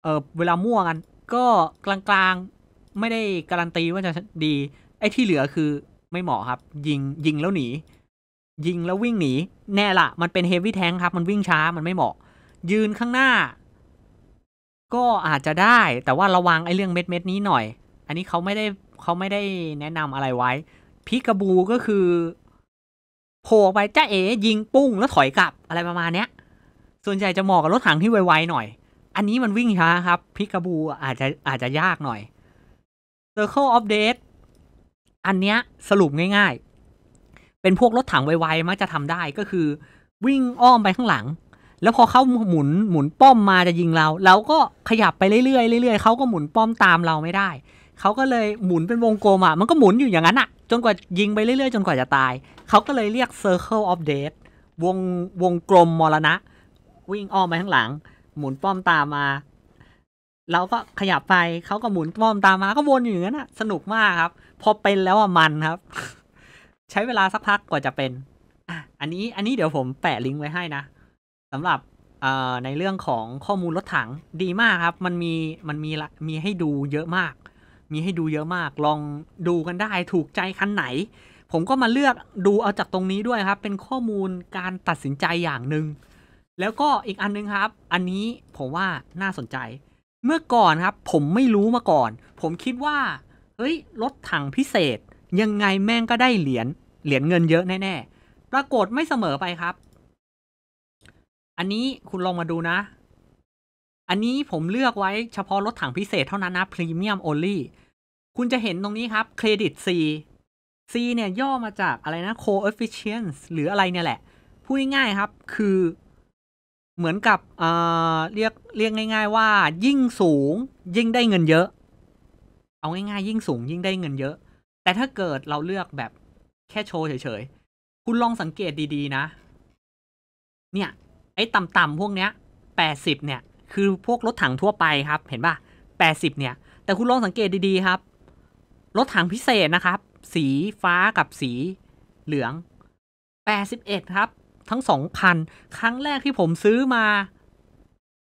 เออเวลามั่วกันก็กลางๆ ไม่ได้ การันตีว่าจะดี ไอ้ที่เหลือคือไม่เหมาะครับ ยิงยิงแล้วหนียิงแล้ววิ่งหนีแน่ละมันเป็นเฮฟวี่แทงครับ มันวิ่งช้ามันไม่เหมาะ ยืนข้างหน้า ก็อาจจะได้ แต่ว่าระวังไอ้เรื่องเม็ดเม็ดนี้หน่อย อันนี้เขาไม่ได้เขาไม่ได้แนะนำอะไรไว้ พิกาบูก็คือโผล่ไปจ้าเอ๋ยิงปุ้งแล้วถอยกลับอะไรประมาณเนี้ย ส่วนใหญ่จะเหมาะกับรถถังที่ไวๆหน่อย อันนี้มันวิ่งช้าครับพิกาบูอาจจะอาจจะยากหน่อย Circle of Death อันเนี้ยสรุปง่าย ๆ เป็นพวกรถถังไวๆมักจะทำได้ก็คือ วิ่งอ้อมไปข้างหลัง แล้วพอเขาหมุนหมุนป้อมมาจะยิงเราเราก็ขยับไปเรื่อยๆเรื่อยๆเขาก็หมุนป้อมตามเราไม่ได้เขาก็เลยหมุนเป็นวงกลมอ่ะมันก็หมุนอยู่อย่างนั้นอ่ะ จนกว่ายิงไปเรื่อย ๆ จนกว่าจะตาย เขาก็เลยเรียก Circle of Death วงวงกลมมรณะ วิ่งอ้อมไปข้างหลัง หมุนป้อมตามมาเราก็ขยับไป เขาก็หมุนป้อมตามมา ก็วนอยู่อย่างนั้นอ่ะ สนุกมากครับ พอเป็นแล้วอ่ะมันครับ ใช้เวลาสักพักกว่าจะเป็นอ่ะอันนี้อันนี้เดี๋ยวผมแปะลิงก์ไว้ให้นะ สำหรับในเรื่องของข้อมูลรถถังดีมากครับ มันมีมันมีมีให้ดูเยอะมากมีให้ดูเยอะมาก ลองดูกันได้ ถูกใจ คันไหน ผมก็มาเลือกดูเอาจากตรงนี้ด้วยครับ เป็นข้อมูลการตัดสินใจอย่างหนึ่ง แล้วก็อีกอันนึงครับ อันนี้ผมว่าน่าสนใจ เมื่อก่อนครับ ผมไม่รู้มาก่อน ผมคิดว่า เฮ้ยรถถังพิเศษ ยังไงแม่งก็ได้เหรียญ เหรียญเงินเยอะแน่ๆ ปรากฏไม่เสมอไปครับ อันนี้คุณลองมาดูนะ อันนี้ผมเลือกไว้เฉพาะรถถังพิเศษเท่านั้นนะพรีเมียมโอลี่คุณจะเห็นตรงนี้ครับเครดิต C C เนี่ย ย่อมาจากอะไรนะ coefficients หรืออะไร เนี่ย แหละ พูด ง่ายๆครับคือ เหมือนกับเเรียก เรียก ง่ายๆว่ายิ่งสูงยิ่งได้เงินเยอะ เอาง่ายๆยิ่งสูงยิ่งได้เงินเยอะ แต่ถ้าเกิดเราเลือกแบบแค่โชว์ เฉย ๆ คุณลองสังเกตดีๆ นะเนี่ยไอ้ต่ำๆพวกเนี้ยแปดสิบเนี่ย คือพวกรถถังทั่วไปครับ เห็นป่ะแปดสิบเนี่ยแต่คุณลองสังเกตดีๆครับรถถังพิเศษนะครับ สีฟ้ากับสีเหลือง 81 ครับ ทั้งสองคัน ครั้งแรกที่ผมซื้อมา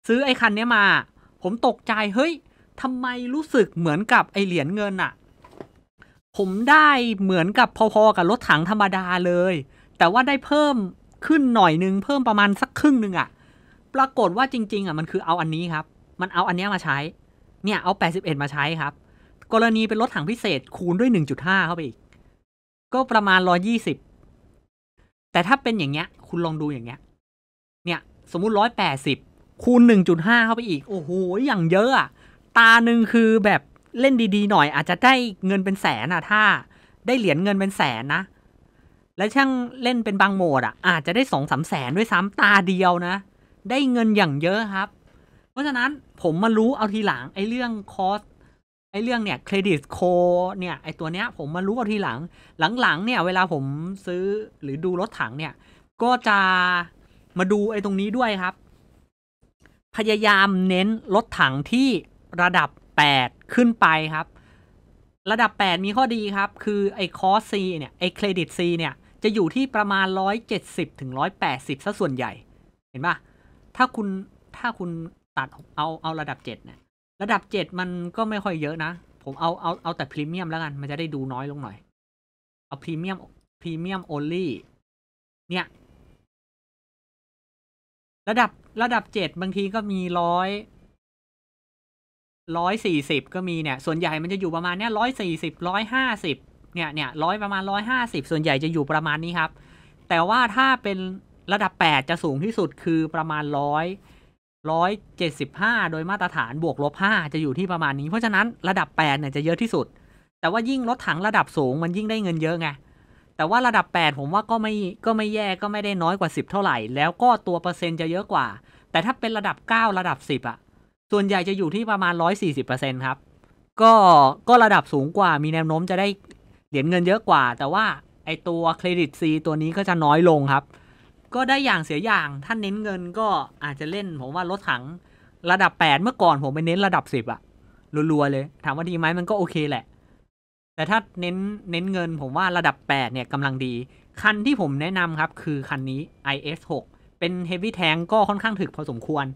ซื้อไอ้คันนี้มา ผมตกใจเฮ้ยทำไมรู้สึกเหมือนกับไอเหรียญเงินอะผมได้เหมือนกับพอๆกับรถถังธรรมดาเลย แต่ว่าได้เพิ่มขึ้นหน่อยนึง เพิ่มประมาณสักครึ่งนึงอะปรากฏว่าจริงๆอะมันคือเอาอันนี้ครับ มันเอาอันนี้มาใช้ เนี่ยเอา 81 มาใช้ครับกรณีเป็นรถถังพิเศษคูณด้วย 1.5 เข้าไป อีก ก็ประมาณ 120 แต่ถ้าเป็นอย่างเงี้ย คุณลองดูอย่างเงี้ยเนี่ยสมมุติ 180คูณ1.5 เข้าไป อีก โอ้โห อย่างเยอะอะตาหนึ่งคือแบบเล่นดีๆหน่อย อาจจะ ได้เงินเป็นแสนอะถ้าได้ เหรียญเงินเป็นแสน นะ แล้วช่างเล่นเป็นบางโหมดอะอาจจะได้สองสามแสนด้วยซ้ำตาเดียวนะ ได้เงินอย่างเยอะครับ เพราะฉะนั้นผมมารู้เอาทีหลังไอ้เรื่องคอสไอ้เรื่องเนี่ยเครดิตโคเนี่ยไอ้ตัวเนี้ย ผมมารู้เอาทีหลังหลังๆเนี่ยเวลาผมซื้อหรือดูรถถังเนี่ย ก็จะมาดูไอ้ตรงนี้ด้วยครับ พยายามเน้นรถถังที่ระดับ 8 ขึ้นไปครับ ระดับ 8 มีข้อดีครับคือไอ้คอสซีเนี่ย ไอ้เครดิตซีเนี่ย จะอยู่ที่ประมาณ 170ถึง180 ซะส่วนใหญ่ เห็นปะถ้าคุณถ้าคุณตัดเอาเอาระดับ7เนี่ยระดับเจ็ดมันก็ไม่ค่อยเยอะนะ ผมเอาเอาเอาแต่พรีเมียมแล้วกัน มันจะได้ดูน้อยลงหน่อย เอาพรีเมียมพรีเมียมโอลี่เนี่ย ระดับระดับเจ็ดบางทีก็มีร้อยร้อยสี่สิบก็มีเนี่ย ส่วนใหญ่มันจะอยู่ประมาณเนี้ยร้อยสี่สิบร้อยห้าสิบเนี่ยเนี่ยร้อยประมาณร้อยห้าสิบส่วนใหญ่จะอยู่ประมาณนี้ครับ แต่ว่าถ้าเป็นระดับแปดจะสูงที่สุดคือประมาณร้อย175 โดยมาตรฐานบวกลบ 5 จะอยู่ที่ประมาณนี้เพราะฉะนั้นระดับ8เนี่ยจะเยอะที่สุด แต่ว่ายิ่งรถถังระดับสูงมันยิ่งได้เงินเยอะไงแต่ว่าระดับ 8 ผมว่าก็ไม่ก็ไม่แย่ก็ไม่ได้น้อยกว่า 10 เท่าไหร่ แล้วก็ตัวเปอร์เซ็นต์จะเยอะกว่า แต่ถ้าเป็นระดับ 9 ระดับ 10 อะส่วนใหญ่จะอยู่ที่ประมาณ 140%ครับ ก็ก็ระดับสูงกว่า มีแนวโน้มจะได้เหรียญเงินเยอะกว่า แต่ว่าไอตัวเครดิต C ตัวนี้ก็จะน้อยลงครับก็ได้อย่างเสียอย่าง ท่านเน้นเงินก็อาจจะเล่น ผมว่ารถถังระดับ 8 เมื่อก่อนผมไปเน้นระดับ 10อะรัวๆ เลยถามว่าดีไหมมันก็โอเคแหละ แต่ถ้าเน้นเน้นเงินผมว่าระดับ 8 เนี่ยกำลังดี คันที่ผมแนะนำครับคือคันนี้ IS6 เป็นเฮฟวี่แทงก็ค่อนข้างถึกพอสมควร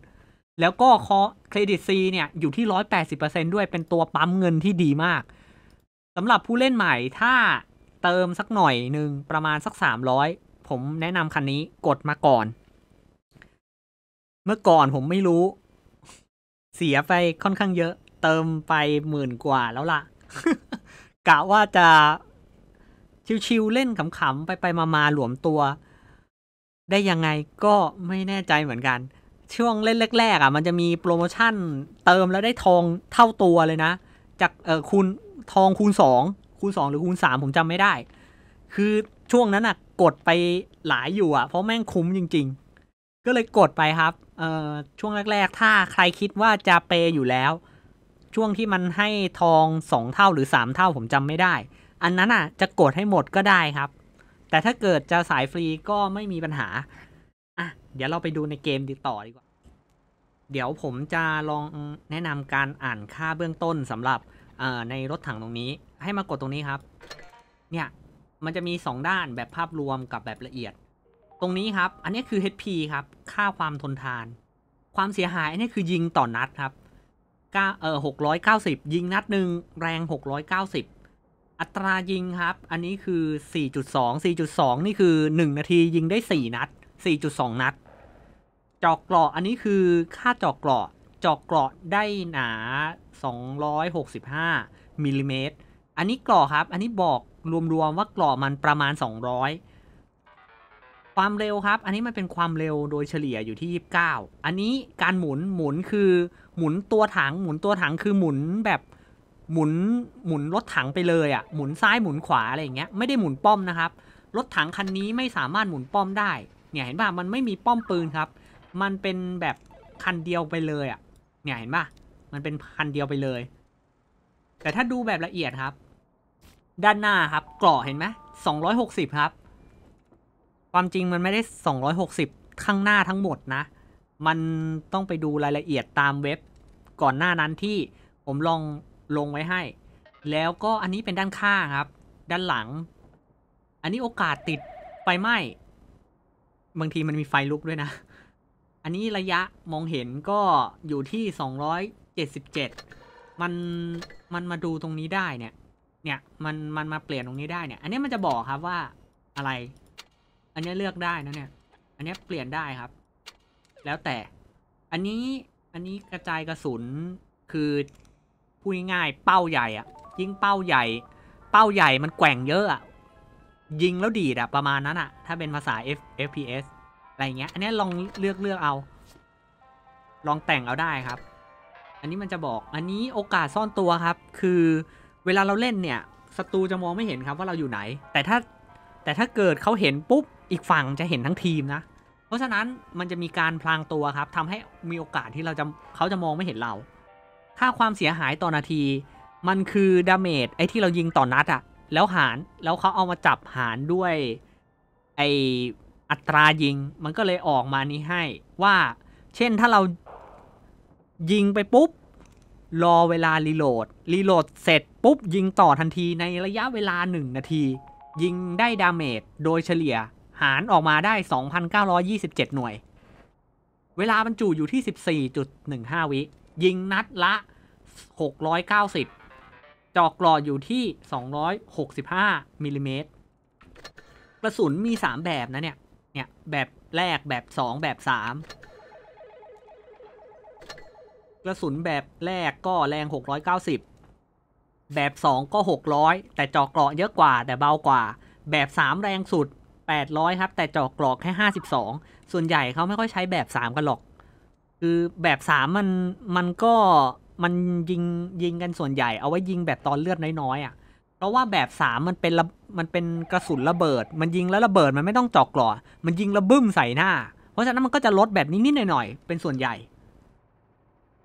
แล้วก็คอเครดิตซีเนี่ยอยู่ที่ 180%ด้วยเป็นตัวปั๊มเงินที่ดีมากสำหรับผู้เล่นใหม่ถ้าเติมสักหน่อยหนึ่งประมาณสัก 300ผมแนะนำคันนี้กดมาก่อน เมื่อก่อนผมไม่รู้ เสียไปค่อนข้างเยอะ เติมไปหมื่นกว่าแล้วล่ะ กะว่าจะชิวๆเล่นขำๆ ไปไปมาๆหลวมตัว ได้ยังไงก็ไม่แน่ใจเหมือนกัน ช่วงเล่นแรกๆ อ่ะ มันจะมีโปรโมชั่นเติมแล้วได้ทองเท่าตัวเลยนะ จากเออคูณทองคูณสองคูณสองหรือคูณสามผมจำไม่ได้ คือช่วงนั้นอ่ะกดไปหลายอยู่อ่ะเพราะแม่งคุ้มจริงๆ ก็เลยกดไปครับเอ่อช่วงแรก ๆ ถ้าใครคิดว่าจะเปยอยู่แล้ว ช่วงที่มันให้ทองสองเท่าหรือสามเท่าผมจำไม่ได้ อันนั้นอ่ะจะกดให้หมดก็ได้ครับ แต่ถ้าเกิดจะสายฟรีก็ไม่มีปัญหาอ่ะเดี๋ยวเราไปดูในเกมดีต่อดีกว่า เดี๋ยวผมจะลองแนะนำการอ่านค่าเบื้องต้นสำหรับในรถถังตรงนี้ ให้มากดตรงนี้ครับ เนี่ยมันจะมี 2 ด้านแบบภาพรวมกับแบบละเอียด ตรงนี้ครับ อันนี้คือ HP ครับ ค่าความทนทาน ความเสียหายอันนี้คือยิงต่อนัดครับก้าเออร้อยิงนัดหนึ่งแรงหกร้อยเก้าสิบอัตรายิงครับ อันนี้คือสสสีี่่จจุุดองดสองนี่คือหนึ่งนาทียิงได้สี่นัดสสี่จุดองนัดจอกเกราะอันนี้คือค่าจอกเกราะจอกเกราะได้หนาสสอองร้ยหกิบห้ามิลลิเมตร อันนี้กรอครับ อันนี้บอกรวมๆวว่ากรอบมันประมาณ 200 ความเร็วครับ อันนี้มันเป็นความเร็วโดยเฉลี่ยอยู่ที่ 29 อันนี้การหมุนหมุนคือหมุนตัวถังหมุนตัวถังคือหมุนแบบหมุนหมุนรถถังไปเลยอะ่ะ หมุนซ้ายหมุนขวาอะไรอย่างเงี้ยไม่ได้หมุนป้อมนะครับรถถังคันนี้ไม่สามารถหมุนป้อมได้ เนี่ยเห็นป่ะมันไม่มีป้อมปืนครับ มันเป็นแบบคันเดียวไปเลยอะ่ะเนี่ยเห็นป่ะมันเป็นคันเดียวไปเลย แต่ถ้าดูแบบละเอียดครับด้านหน้าครับกรอเห็นไหมสองร้อยหกสิบครับ ความจริงมันไม่ได้สองร้อยหกสิบข้างหน้าทั้งหมดนะ มันต้องไปดูรายละเอียดตามเว็บก่อนหน้านั้นที่ผมลองลงไว้ให้ แล้วก็อันนี้เป็นด้านข้างครับ ด้านหลัง อันนี้โอกาสติดไฟไหม้บางทีมันมีไฟลุกด้วยนะ อันนี้ระยะมองเห็นก็อยู่ที่277มันมันมาดูตรงนี้ได้เนี่ยเนี่ย มัน มันมาเปลี่ยนตรงนี้ได้ เนี่ย อันนี้มัน จะบอกครับว่าอะไร อันนี้เลือกได้นะเนี่ย อันนี้เปลี่ยนได้ครับ แล้วแต่อันนี้อันนี้กระจายกระสุนคือพูดง่ายเป้าใหญ่อะยิงเป้าใหญ่ เป้าใหญ่มันแกว่งเยอะอะยิงแล้วดีดอะประมาณนั้นอะถ้าเป็นภาษา F FPS อะไรเงี้ย อันนี้ลองเลือกเลือกเอา ลองแต่งเอาได้ครับ อันนี้มันจะบอก อันนี้โอกาสซ่อนตัวครับ คือเวลาเราเล่นเนี่ย ศัตรูจะมองไม่เห็นครับว่าเราอยู่ไหน แต่ถ้า แต่ถ้าเกิดเขาเห็นปุ๊บ อีกฝั่งจะเห็นทั้งทีมนะ เพราะฉะนั้น มันจะมีการพลางตัวครับทำให้มีโอกาสที่เราจะเขาจะมองไม่เห็นเรา ค่าความเสียหายต่อนาที มันคือดาเมจไอ้ที่เรายิงต่อนัดอะแล้วหาร แล้วเขาเอามาจับหารด้วยไออัตรายิง มันก็เลยออกมานี้ให้ว่า เช่นถ้าเรายิงไปปุ๊บรอเวลารีโหลด รีโหลดเสร็จปุ๊บยิงต่อทันทีในระยะเวลา 1 นาที ยิงได้ดาเมจโดยเฉลี่ย หารออกมาได้ 2,927 หน่วย เวลาบรรจุอยู่ที่ 14.15 วิ ยิงนัดละ 690 จอกหลอดอยู่ที่ 265มิลิเมตร กระสุนมี 3 แบบนะเนี่ย เนี่ยแบบแรกแบบ 2 แบบ 3กระสุนแบบแรกก็แรง 690 แบบ 2 ก็ 600 แต่จอกเกราะเยอะกว่า แต่เบากว่า แบบ 3 แรงสุด 800 ครับ แต่จอกเกราะแค่ 52 ส่วนใหญ่เขาไม่ค่อยใช้แบบ 3 กันหรอกคือแบบ3มัน มันก็มันยิงยิงกันส่วนใหญ่เอาไว้ยิงแบบตอนเลือดน้อยๆอ่ะเพราะว่าแบบสามมันเป็นมันเป็นกระสุนระเบิด มันยิงแล้วระเบิดมันไม่ต้องจอกกราะมันยิงระบึ้มใส่หน้า เพราะฉะนั้นมันก็จะลดแบบนี้นิดหน่อยๆเป็นส่วนใหญ่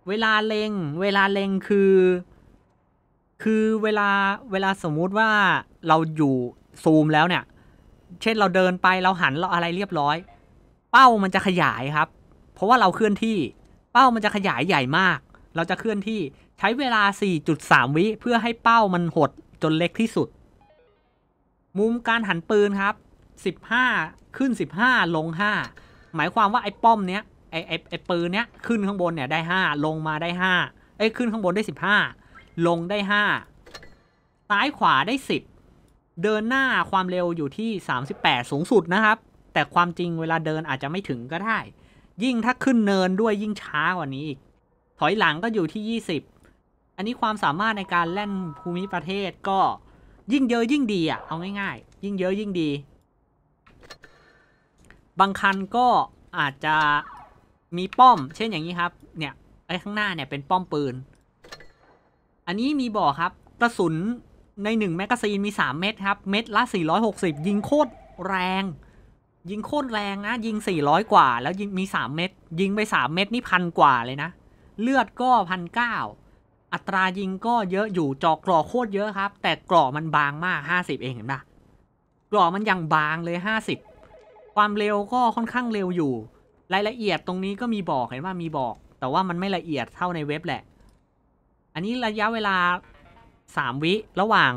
เวลาเล็ง เวลาเล็งคือ คือเวลาเวลาสมมุติว่าเราอยู่ซูมแล้วเนี่ย เช่นเราเดินไปเราหันเราอะไรเรียบร้อย เป้ามันจะขยายครับ เพราะว่าเราเคลื่อนที่เป้ามันจะขยายใหญ่มาก เราจะเคลื่อนที่ใช้เวลา 4.3 วิเพื่อให้เป้ามันหดจนเล็กที่สุด มุมการหันปืนครับ 15 ขึ้น 15 ลง 5 หมายความว่า ไอ้ป้อม เนี้ยไอไอไอปืนเนี้ยขึ้นข้างบนเนี่ยได้ห้าลงมาได้ห้าเอ้ย ขึ้นข้างบนได้สิบห้าลงได้ห้าซ้ายขวาได้สิบเดินหน้าความเร็วอยู่ที่สามสิบแปดสูงสุดนะครับ แต่ความจริงเวลาเดินอาจจะไม่ถึงก็ได้ ยิ่งถ้าขึ้นเนินด้วยยิ่งช้า กว่านี้อีก ถอยหลังก็อยู่ที่ยี่สิบอันนี้ความสามารถในการแล่นภูมิประเทศก็ยิ่งเยอะยิ่งดีอ่ะเอาง่ายๆ ยิ่งเยอะยิ่งดี บางคันก็อาจจะมีป้อมเช่นอย่างนี้ครับ เนี่ยไอ้ข้างหน้าเนี่ยเป็นป้อมปืน อันนี้มีบอกครับ กระสุนในหนึ่งแมกกาซีนมีสามเม็ดครับ เม็ดละสี่ร้อยหกสิบยิงโคตรแรง ยิงโคตรแรงนะยิงสี่ร้อยกว่าแล้วยิงมีสามเม็ดยิงไปสามเม็ดนี่พันกว่าเลยนะเลือดก็พันเก้าอัตรายิงก็เยอะอยู่จอกกรอโคตรเยอะครับ แต่กรอมันบางมากหิบเองเห็นปะกรอมันยังบางเลยห้าสิบความเร็วก็ค่อนข้างเร็วอยู่รายละเอียดตรงนี้ก็มีบอกเห็นว่ามีบอก แต่ว่ามันไม่ละเอียดเท่าในเว็บแหละอันนี้ระยะเวลาสามวิระหว่าง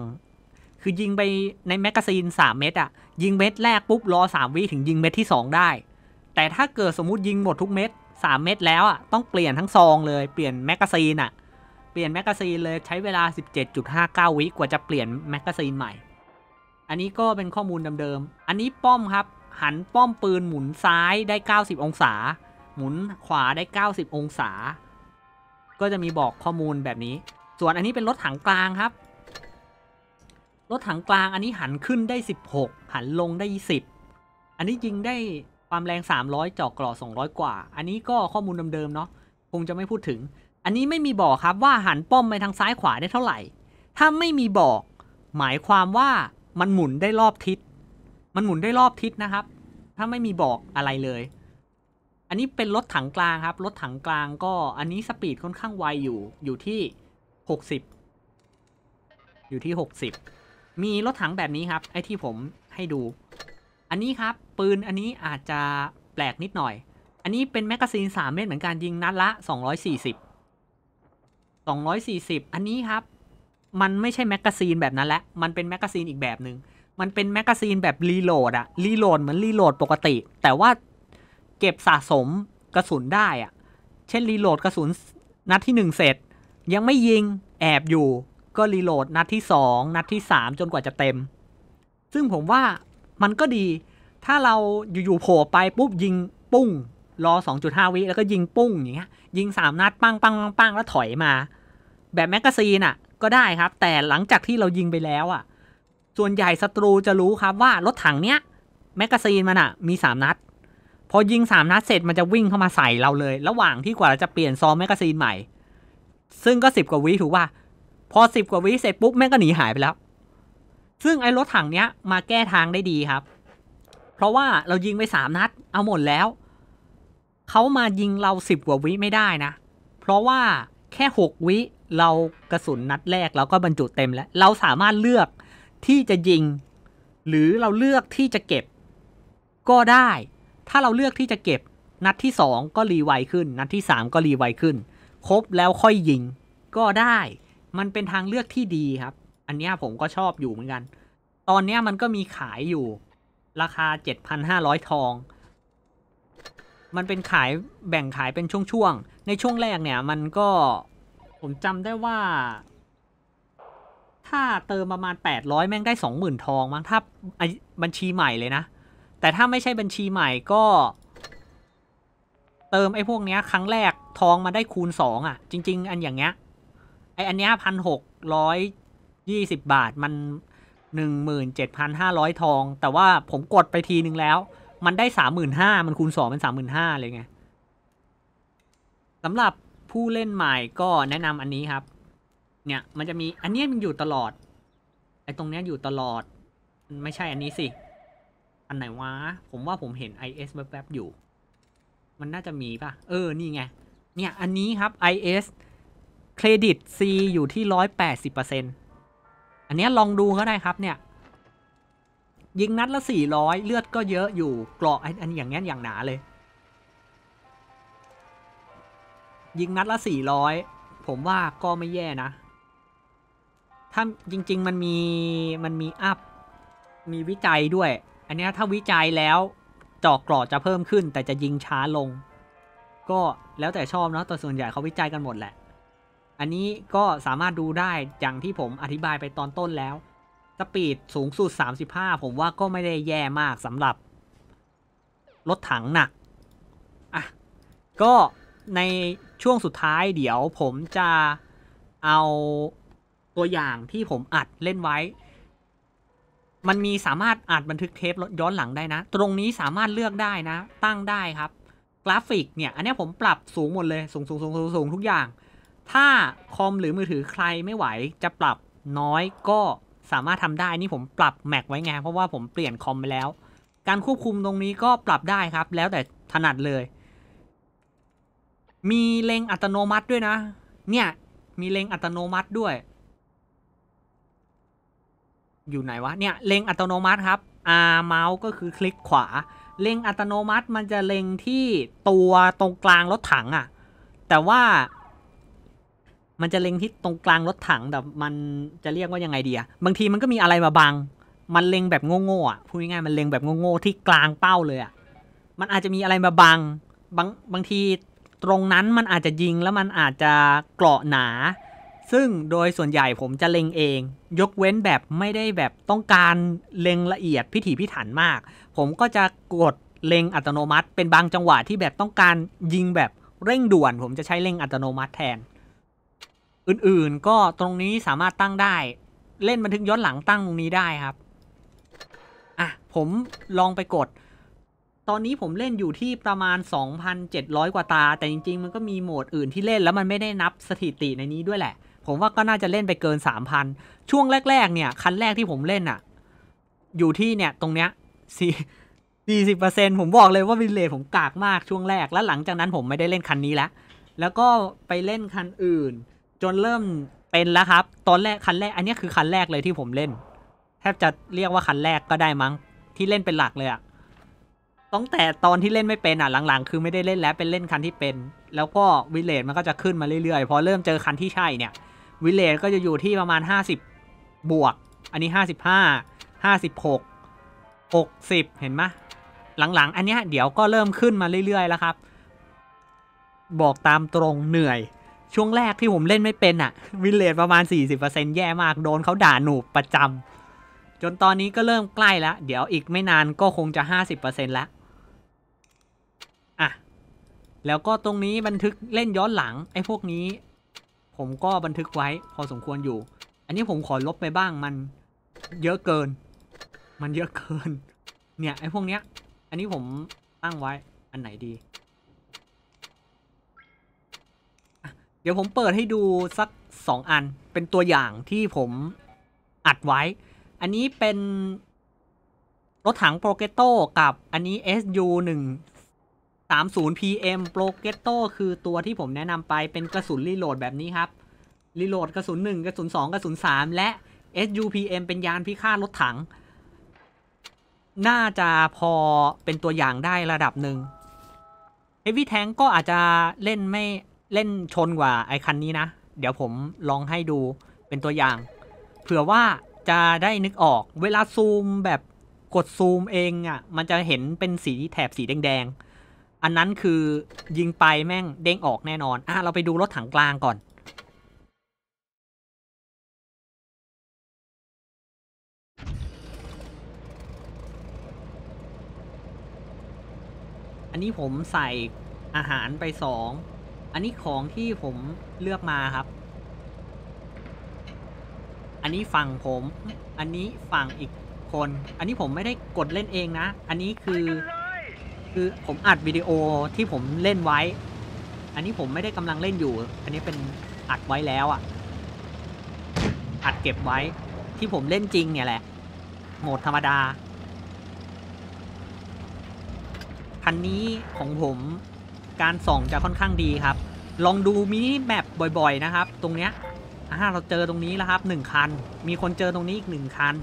คือยิงไปในแมกกาซีนสามเม็ดอะยิงเม็ดแรกปุ๊บรอสามวิถึงยิงเม็ดที่สองได้ แต่ถ้าเกิดสมมติยิงหมดทุกเม็ดสามเม็ดแล้วอะต้องเปลี่ยนทั้งซองเลยเปลี่ยนแมกกาซีนอะเปลี่ยนแมกกาซีนเลยใช้เวลา 17.59วิ กว่าจะเปลี่ยนแมกกาซีนใหม่ อันนี้ก็เป็นข้อมูลเดิมๆอันนี้ป้อมครับหันป้อมปืนหมุนซ้ายได้ 90 องศา หมุนขวาได้ 90 องศา ก็จะมีบอกข้อมูลแบบนี้ ส่วนอันนี้เป็นรถถังกลางครับ รถถังกลางอันนี้หันขึ้นได้ 16 หันลงได้ 20 อันนี้ยิงได้ความแรง 300จอกกรอ200 กว่า อันนี้ก็ข้อมูลเดิมๆเนาะ คงจะไม่พูดถึง อันนี้ไม่มีบอกครับว่าหันป้อมไปทางซ้ายขวาได้เท่าไหร่ ถ้าไม่มีบอก หมายความว่ามันหมุนได้รอบทิศมันหมุนได้รอบทิศนะครับ ถ้าไม่มีบอกอะไรเลย อันนี้เป็นรถถังกลางครับ รถถังกลางก็อันนี้สปีดค่อนข้างไวอยู่ อยู่ที่ 60 อยู่ที่ 60 มีรถถังแบบนี้ครับ ไอที่ผมให้ดู อันนี้ครับ ปืนอันนี้อาจจะแปลกนิดหน่อย อันนี้เป็นแมกกาซีน 3 เม็ดเหมือนกันยิงนัดละ 240 240 อันนี้ครับมันไม่ใช่แมกกาซีนแบบนั้นและ มันเป็นแมกกาซีนอีกแบบหนึง่งมันเป็นแมกกาซีนแบบรีโหลดอะรีโหลดเหมือนรีโหลดปกติ แต่ว่าเก็บสะสมกระสุนได้อะเช่นรีโหลดกระสุนนัดที่ 1 เสร็จ ยังไม่ยิงแอบอยู่ก็รีโหลดนัดที่ 2 นัดที่ 3 จนกว่าจะเต็ม ซึ่งผมว่ามันก็ดี ถ้าเราอยู่ ๆโผล่ไปปุ๊บ ยิงปุ้งรอ 2.5 วิแล้วก็ยิงปุ้ง อย่างเงี้ย ยิง 3 นัดปังปังปังปังแล้วถอยมา แบบแมกกาซีนอะก็ได้ครับแต่หลังจากที่เรายิงไปแล้วอะส่วนใหญ่ศัตรูจะรู้ครับว่า รถถังเนี้ย แมกกาซีน มันอะมีสามนัดพอยิงสามนัดเสร็จมันจะวิ่งเข้ามาใส่เราเลย ระหว่างที่กว่าเราจะเปลี่ยนซองแมกกาซีนใหม่ ซึ่งก็สิบกว่าวิ ถูกป่ะพอสิบกว่าวิเสร็จปุ๊บแม่งก็หนีหาย ไปแล้ว ซึ่งไอ้รถถังเนี้ยมาแก้ทางได้ดีครับ เพราะว่าเรายิงไปสามนัด เอาหมดแล้ว เขามายิงเราสิบกว่าวิไม่ได้นะเพราะว่าแค่หกวิเรากระสุนนัดแรกเราก็บรรจุเต็มแล้วเราสามารถเลือกที่จะยิง หรือเราเลือกที่จะเก็บ ก็ได้ ถ้าเราเลือกที่จะเก็บ นัดที่2ก็รีไวขึ้น นัดที่3ก็รีไวขึ้นครบแล้วค่อยยิง ก็ได้ มันเป็นทางเลือกที่ดีครับ อันนี้ผมก็ชอบอยู่เหมือนกัน ตอนนี้มันก็มีขายอยู่ ราคา 7,500 ทอง มันเป็นขายแบ่งขายเป็นช่วงๆในช่วงแรกเนี่ย มันก็ผมจำได้ว่าถ้าเติมประมาณ 800 แม่งได้ 20,000 ทองมั้ง ถ้าบัญชีใหม่เลยนะ แต่ถ้าไม่ใช่บัญชีใหม่ก็ เติมไอ้พวกเนี้ยครั้งแรกทองมาได้คูณ 2 อ่ะจริง ๆ อันอย่างเงี้ยไออันเนี้ย1,620 บาทมัน 17,500 ทอง แต่ว่าผมกดไปทีนึงแล้ว มันได้ 35,000 มันคูณสองเป็น35,000 เลยไงสำหรับผู้เล่นใหม่ก็แนะนำอันนี้ครับเนี่ย มันจะมีอันนี้มันอยู่ตลอดไอ้ตรงเนี้ยอยู่ตลอด ไม่ใช่อันนี้สิอันไหนวะผมว่าผมเห็น IS แวบๆอยู่มันน่าจะมีป่ะเออ นี่ไงเนี่ยอันนี้ครับ IS เครดิต C อยู่ที่ร้อยแปดสิบเปอร์เซ็นต์อันนี้ลองดูก็ได้ครับเนี่ยยิงนัดละสี่ร้อยเลือดก็เยอะอยู่เกราะอันอย่างเงี้ยอย่างหนาเลย ยิงนัดละสี่ร้อยผมว่าก็ไม่แย่นะถ้าจริง ๆมันมี มันมี อัพ มีวิจัยด้วย อันนี้ถ้าวิจัยแล้ว จอกกรอดจะเพิ่มขึ้น แต่จะยิงช้าลง ก็แล้วแต่ชอบเนาะแต่ส่วนใหญ่เขาวิจัยกันหมด แหละ อันนี้ก็สามารถดูได้อย่างที่ผมอธิบายไปตอนต้นแล้ว สปีด สูงสุด 35 ผมว่าก็ไม่ได้แย่มากสำหรับรถถังหนักอ่ะก็ในช่วงสุดท้ายเดี๋ยว ผมจะเอาตัวอย่างที่ผมอัดเล่นไว้ มันมีสามารถอัดบันทึกเทปย้อนหลังได้นะ ตรงนี้สามารถเลือกได้นะ ตั้งได้ครับ กราฟิกเนี่ย อันนี้ผมปรับสูงหมดเลย สูงสูงสูงสูงสูงทุกอย่าง ถ้า คอม หรือมือถือใครไม่ไหว จะปรับน้อยก็สามารถทำได้นี่ผมปรับแม็กไว้ไงเพราะว่าผมเปลี่ยนคอมไปแล้ว การควบคุมตรงนี้ก็ปรับได้ครับ แล้วแต่ถนัดเลย มีเล็งอัตโนมัติด้วยนะ เนี่ยมีเล็งอัตโนมัติด้วยอยู่ไหนวะเนี่ยเล็งอัตโนมัติครับ R เมาส์ก็คือคลิกขวา เล็งอัตโนมัติ มันจะเล็งที่ตัวตรงกลางรถถังอะ่ะแต่ว่า มันจะเล็งที่ตรงกลางรถถังแต่มันจะเรียกว่ายังไงดีอะบางทีมันก็มีอะไรมาบัง มันเล็งแบบโง่ๆอ่ะพูดง่ายๆมันเล็งแบบโง่ๆที่กลางเป้าเลยอะ่ะมันอาจจะมีอะไรมาบังบางบางทีตรงนั้นมันอาจจะยิงแล้วมันอาจจะเกราะหนาซึ่งโดยส่วนใหญ่ผมจะเล็งเอง ยกเว้นแบบไม่ได้แบบต้องการเล็งละเอียดพิถีพิถันมากผมก็จะกดเล็งอัตโนมัติ เป็นบางจังหวะที่แบบต้องการยิงแบบเร่งด่วนผมจะใช้เล็งอัตโนมัติแทน อื่น ๆ ก็ตรงนี้สามารถตั้งได้ เล่นบันทึกย้อนหลังตั้งตรงนี้ได้ครับอ่ะผมลองไปกด ตอนนี้ผมเล่นอยู่ที่ประมาณ2,700กว่าตา แต่จริง ๆ มันก็มีโหมดอื่นที่เล่นแล้วมันไม่ได้นับสถิติในนี้ด้วยแหละผมว่าก็น่าจะเล่นไปเกิน3,000ช่วงแรกๆ เนี่ยคันแรกที่ผมเล่นอะอยู่ที่เนี่ยตรงเนี้ยสี่สี่สิบเปอร์เซ็นผมบอกเลยว่าวินเลทผมกากมากช่วงแรกแล้วหลังจากนั้นผมไม่ได้เล่นคันนี้แล้วแล้วก็ไปเล่นคันอื่น จนเริ่มเป็นแล้วครับ ตอนแรกคันแรกอันนี้คือคันแรกเลยที่ผมเล่น แทบจะเรียกว่าคันแรกก็ได้มั้ง ที่เล่นเป็นหลักเลยอะตั้งแต่ตอนที่เล่นไม่เป็นอ่ะหลังๆ คือไม่ได้เล่นแล้วเป็นเล่นคันที่เป็น แล้วก็วิเลจมันก็จะขึ้นมาเรื่อยๆ พอเริ่มเจอคันที่ใช่เนี่ยวิเลตก็จะอยู่ที่ประมาณ 50 บวก อันนี้ 55 56 60 เห็นไหม หลัง ๆ อันนี้เดี๋ยวก็เริ่มขึ้นมาเรื่อยๆ แล้วครับ บอกตามตรงเหนื่อย ช่วงแรกที่ผมเล่นไม่เป็นอะวิเลตประมาณ 40%แย่มาก โดนเขาด่าหนูประจำ จนตอนนี้ก็เริ่มใกล้แล้ว เดี๋ยวอีกไม่นานก็คงจะ 50%แล้วอ่ะแล้วก็ตรงนี้บันทึกเล่นย้อนหลัง ไอ้พวกนี้ผมก็บันทึกไว้พอสมควรอยู่ อันนี้ผมขอลบไปบ้างมันเยอะเกิน มันเยอะเกิน เนี่ย ไอ้พวกเนี้ย อันนี้ผมตั้งไว้อันไหนดี เดี๋ยวผมเปิดให้ดูสักสองอัน เป็นตัวอย่างที่ผมอัดไว้ อันนี้เป็น รถถังโปรเกโตกับอันนี้ SU 30 PM โปรเกตโต คือตัวที่ผมแนะนำไปเป็นกระสุนรีโหลดแบบนี้ครับ รีโหลดกระสุน1กระสุน2กระสุน3และ SUPM เป็นยานพิฆาตรถถัง น่าจะพอเป็นตัวอย่างได้ระดับหนึ่ง Heavy Tank ก็อาจจะเล่นไม่เล่นชนกว่าไอคันนี้นะ เดี๋ยวผมลองให้ดูเป็นตัวอย่าง เผื่อว่าจะได้นึกออก เวลาซูมแบบกดซูมเองอะ่ะมันจะเห็นเป็นสีแถบสีแดงๆอันนั้นคือยิงไปแม่งเด้งออกแน่นอนอ่ะเราไปดูรถถังกลางก่อน อันนี้ผมใส่อาหารไปสองอันนี้ของที่ผมเลือกมาครับ อันนี้ฝั่งผมอันนี้ฝั่งอีกคน อันนี้ผมไม่ได้กดเล่นเองนะ อันนี้คือคือผมอัดวิดีโอที่ผมเล่นไว้ อันนี้ผมไม่ได้กำลังเล่นอยู่ อันนี้เป็นอัดไว้แล้วอะ่ะ อัดเก็บไว้ที่ผมเล่นจริงเนี่ยแหละ โหมดธรรมดาคันนี้ของผมการส่องจะค่อนข้างดีครับ ลองดูมินิแมปบ่อยๆนะครับ ตรงเนี้ยอ่าเราเจอตรงนี้แล้วครับหนึ่งคัน มีคนเจอตรงนี้อีกหนึ่งคัน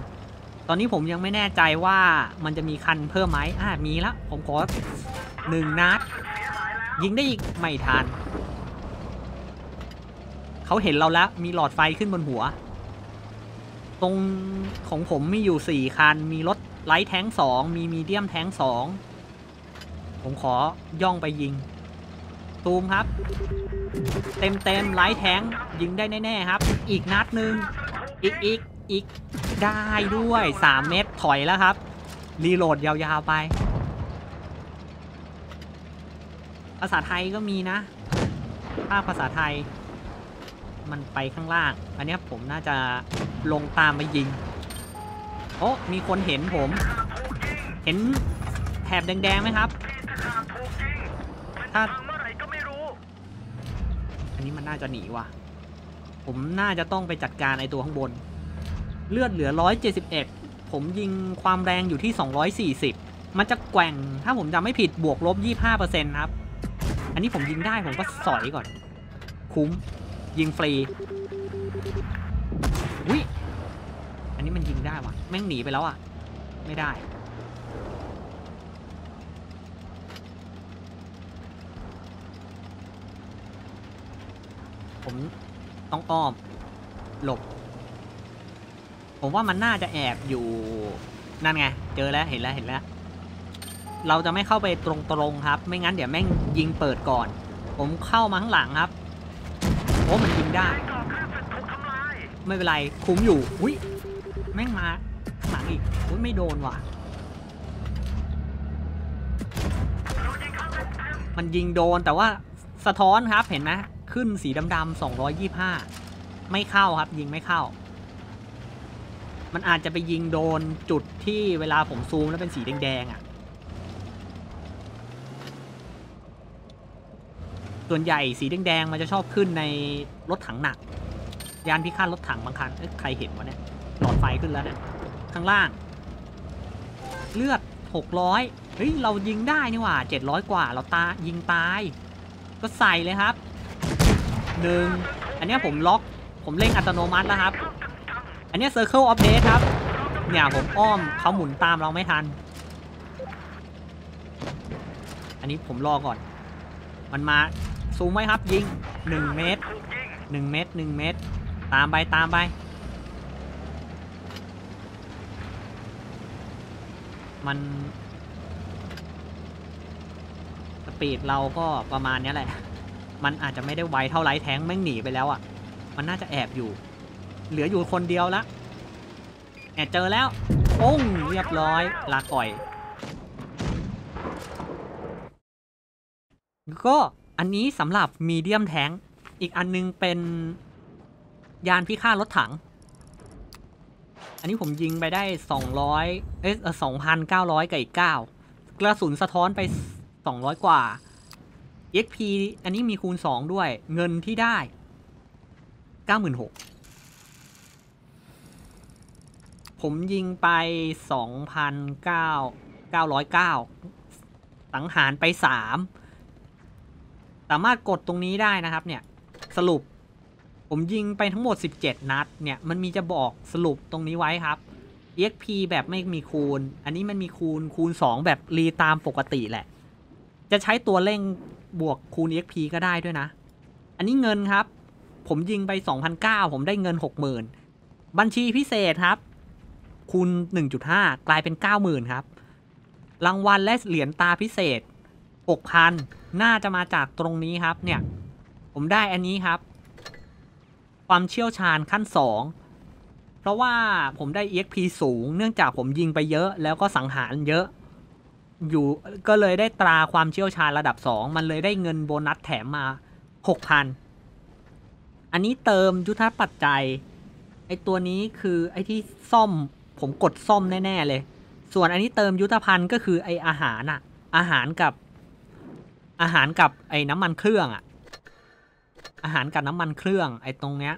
ตอนนี้ผมยังไม่แน่ใจว่ามันจะมีคันเพิ่มไหมอ่ามีแล้ว ผมขอหนึ่งนัด ยิงได้อีก ไม่ทันเขาเห็นเราแล้วมีหลอดไฟขึ้นบนหัว ตรงของผมมีอยู่สี่คันมีรถไลท์แท้งสองมีมีเดียมแท้งสองผมขอย่องไปยิง ตูมครับ เต็มเต็มไลท์แท้งยิงได้แน่ๆครับ อีกนัดหนึ่งอีกอีกอีกได้ด้วย 3 เม็ดถอยแล้วครับ รีโหลดยาวๆ ไป ภาษาไทยก็มีนะภาพภาษาไทยมันไปข้างล่าง อันนี้ผมน่าจะลงตามไปยิง โอ้มีคนเห็นผม เห็นแถบแดงๆไหมครับถ้าอันนี้มันน่าจะหนีว่ะ ผมน่าจะต้องไปจัดการไอตัวข้างบนเลือดเหลือ 171 ผมยิงความแรงอยู่ที่ 240 มันจะแกว่ง ถ้าผมจำไม่ผิด บวกลบ 25%ครับ อันนี้ผมยิงได้ ผมก็สอยก่อน คุ้ม ยิงฟรี อุ้ย อันนี้มันยิงได้วะ แม่งหนีไปแล้วอะไม่ได้ ผมต้องอ้อม หลบผมว่ามันน่าจะแอบอยู่นั่นไงเจอแล้วเห็นแล้วเห็นแล้ว เราจะไม่เข้าไปตรงๆครับ ไม่งั้นเดี๋ยวแม่งยิงเปิดก่อน ผมเข้ามาข้างหลังครับโอ้มันยิงได้ไม่เป็นไรคุ้มอยู่ อุ้ยแม่งมาหลังอีกอุ้ยไม่โดนว่ะมันยิงโดนแต่ว่าสะท้อนครับเห็นไหมขึ้นสีดำๆ 225 ไม่เข้าครับ ยิงไม่เข้ามันอาจจะไปยิงโดนจุดที่เวลาผมซูมแล้วเป็นสีแดงๆอะ่ะ ส่วนใหญ่สีแดงๆมันจะชอบขึ้นในรถถังหนัก ยานพิฆาตรถถังบางคันเอใครเห็นวะเนี่ยหลอดไฟขึ้นแล้วเนะี่ยข้างล่าง เลือด 600เฮ้ยเรายิงได้นี่หว่า 700 กว่าเราตายิงตาย ก็ใส่เลยครับ หนึ่ง อันนี้ผมล็อก ผมเล่งอัตโนมัติแล้วครับอันนี้ Circle of Death ครับเนี่ยผมอ้อมเขาหมุนตามเราไม่ทัน อันนี้ผมรอก่อน มันมาสูงไหมครับยิงหนึ่งเมตรหนึ่งเมตรหนึ่งเมตรตามไป ตามไป มันสปีดเราก็ประมาณนี้แหละ มันอาจจะไม่ได้ไวเท่าไรแท้งแม่งหนีไปแล้วอะ่ะ มันน่าจะแอบอยู่เหลืออยู่คนเดียวละแอบเจอ แล้วปุ้งเรียบร้อย ลาก่อย ก็อันนี้สำหรับมีเดียมแท้ง อีกอันนึง เป็นยานพิฆาตรถถัง อันนี้ผมยิงไปได้ 200เอ๊ะ2,900 กับ อีก 9 กระสุน สะท้อนไป 200 กว่า XP อันนี้มีคูณ 2 ด้วยเงินที่ได้ 96,000ผมยิงไป2,909สังหารไป 3 สามารถกดตรงนี้ได้นะครับ เนี่ยสรุป ผมยิงไปทั้งหมด 17 นัด เนี่ย มันมีจะบอกสรุปตรงนี้ไว้ครับ exp แบบไม่มีคูณ อันนี้มันมีคูณ คูณ 2 แบบรีตามปกติแหละ จะใช้ตัวเร่ง บวกคูณ exp ก็ได้ด้วยนะ อันนี้เงินครับ ผม ยิงไป2,009ผมได้เงิน 60,000 บัญชีพิเศษครับคูณ1.5 กลายเป็น 90,000 ครับรางวัลและเหรียญตาพิเศษ 6,000 น่าจะมาจากตรงนี้ครับเนี่ย ผมได้อันนี้ครับ ความเชี่ยวชาญขั้น 2 เพราะว่าผมได้ EXP สูงเนื่องจากผมยิงไปเยอะแล้วก็สังหารเยอะ อยู่ก็เลยได้ตราความเชี่ยวชาญระดับ 2 มันเลยได้เงินโบนัสแถมมา 6,000 อันนี้เติมยุทธปัจจัย ไอตัวนี้คือไอที่ซ่อมผมกดส้มแน่ๆ เลย ส่วนอันนี้เติมยุทธภัณฑ์ก็คือ ไออาหารอะอาหารกับอาหารกับไอน้ำมันเครื่องอะอาหารกับน้ำมันเครื่องไอตรงเนี้ย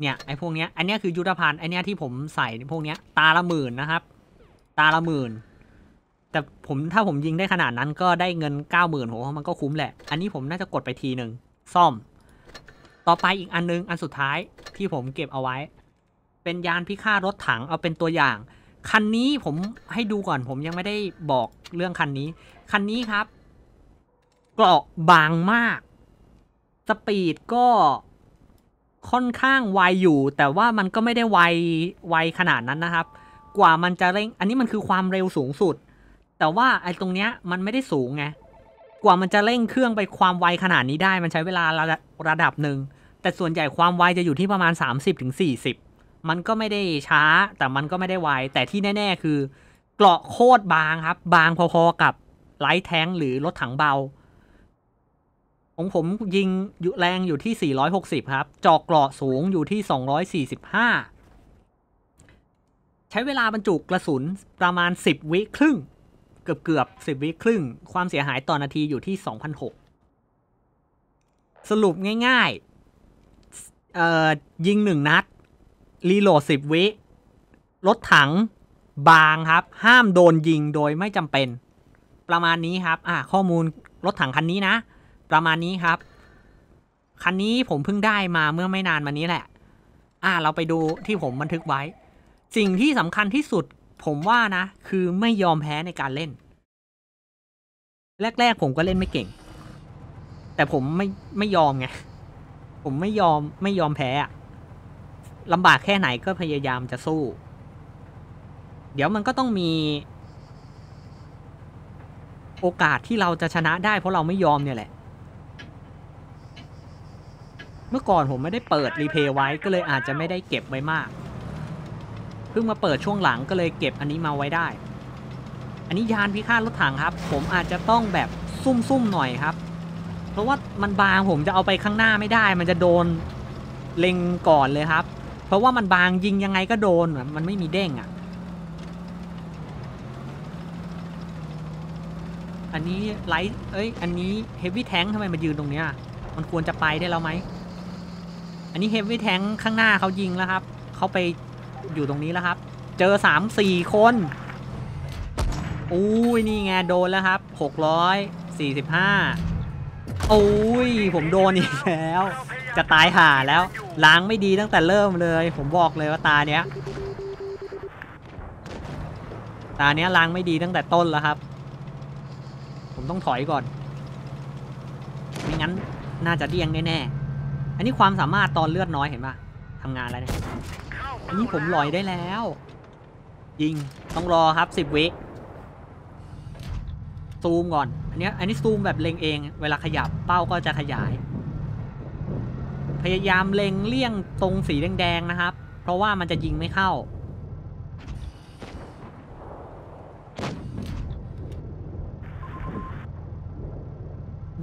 เนี่ยไอพวกเนี้ย อันเนี้ยคือยุทธภัณฑ์ไอเนี้ยที่ผมใส่พวกเนี้ย ตาละหมื่นนะครับ ตาละหมื่น แต่ผมถ้าผมยิงได้ขนาดนั้นก็ได้เงินเก้าหมื่นโหมันก็คุ้มแหละ อันนี้ผมน่าจะกดไปทีหนึ่งซ่อม ต่อไปอีกอันนึงอันสุดท้ายที่ผมเก็บเอาไว้เป็นยานพิฆาตรถถังเอาเป็นตัวอย่าง คันนี้ผมให้ดูก่อนผมยังไม่ได้บอกเรื่องคันนี้ คันนี้ครับเกราะบางมาก สปีดก็ค่อนข้างไวอยู่แต่ว่ามันก็ไม่ได้ไวไวขนาดนั้นนะครับ กว่ามันจะเร่งอันนี้มันคือความเร็วสูงสุด แต่ว่าไอ้ตรงเนี้ยมันไม่ได้สูงไงกว่ามันจะเร่งเครื่องไปความไวขนาดนี้ได้ มันใช้เวลาระระดับหนึ่ง แต่ส่วนใหญ่ความไวจะอยู่ที่ประมาณ 30-40มันก็ไม่ได้ช้าแต่มันก็ไม่ได้ไวแต่ที่แน่ ๆ คือเกราะโคตรบางครับ บางพอๆกับไลท์แทงหรือรถถังเบา ของผมยิงอยู่แรงอยู่ที่ 460 ครับ จอกเกราะสูงอยู่ที่ 245 ใช้เวลาบรรจุกระสุนประมาณ10 วิครึ่ง เกือบเกือบ10 วิครึ่ง ความเสียหายต่อนาทีอยู่ที่2,006สรุปง่าย ๆยิงหนึ่งนัดรีโหลดสิบวิ รถถัง บางครับ ห้ามโดนยิงโดยไม่จำเป็น ประมาณนี้ครับ อ่าข้อมูลรถถังคันนี้นะประมาณนี้ครับ คันนี้ผมเพิ่งได้มาเมื่อไม่นานมานี้แหละ อ่าเราไปดูที่ผมบันทึกไว้ สิ่งที่สำคัญที่สุดผมว่านะ คือไม่ยอมแพ้ในการเล่น แรก ๆ ผมก็เล่นไม่เก่ง แต่ผมไม่ไม่ยอมไงผมไม่ยอมไม่ยอมแพ้อะลำบากแค่ไหนก็พยายามจะสู้ เดี๋ยวมันก็ต้องมี โอกาสที่เราจะชนะได้เพราะเราไม่ยอมเนี่ยแหละ เมื่อก่อนผมไม่ได้เปิดรีเพย์ไว้ก็เลยอาจจะไม่ได้เก็บไว้มาก เพิ่งมาเปิดช่วงหลังก็เลยเก็บอันนี้มาไว้ได้ อันนี้ยานพิฆาตรถถังครับ ผมอาจจะต้องแบบซุ่มๆหน่อยครับ เพราะว่ามันบางผมจะเอาไปข้างหน้าไม่ได้ มันจะโดนเล็งก่อนเลยครับเพราะว่ามันบางยิงยังไงก็โดน มันไม่มีเด้งอ่ะ อันนี้ไลท์เอ้ย อันนี้เฮฟวี่แท้งทำไมมายืนตรงเนี้ยมันควรจะไปได้แล้วไหม อันนี้เฮฟวี่แท้งข้างหน้าเขายิงแล้วครับ เขาไปอยู่ตรงนี้แล้วครับ เจอสามสี่คนอุ้ย นี่ไงโดนแล้วครับหกร้อยสี่สิบห้าโอ้ยผมโดนอีกแล้ว จะตายห่าแล้ว ล้างไม่ดีตั้งแต่เริ่มเลย ผมบอกเลยว่าตาเนี้ยตาเนี้ยล้างไม่ดีตั้งแต่ต้นแล้วครับ ผมต้องถอยก่อน ไม่งั้นน่าจะเดียงแน่ๆอันนี้ความสามารถตอนเลือดน้อยเห็นปะทำงานแล้วเนี่ยอันนี้ผมลอยได้แล้ว ยิงต้องรอครับสิบวิซูมก่อน อันนี้อันนี้ซูมแบบเล็งเอง เวลาขยับเป้าก็จะขยาย พยายามเล็งเลี่ยงตรงสีแดงๆนะครับ เพราะว่ามันจะยิงไม่เข้า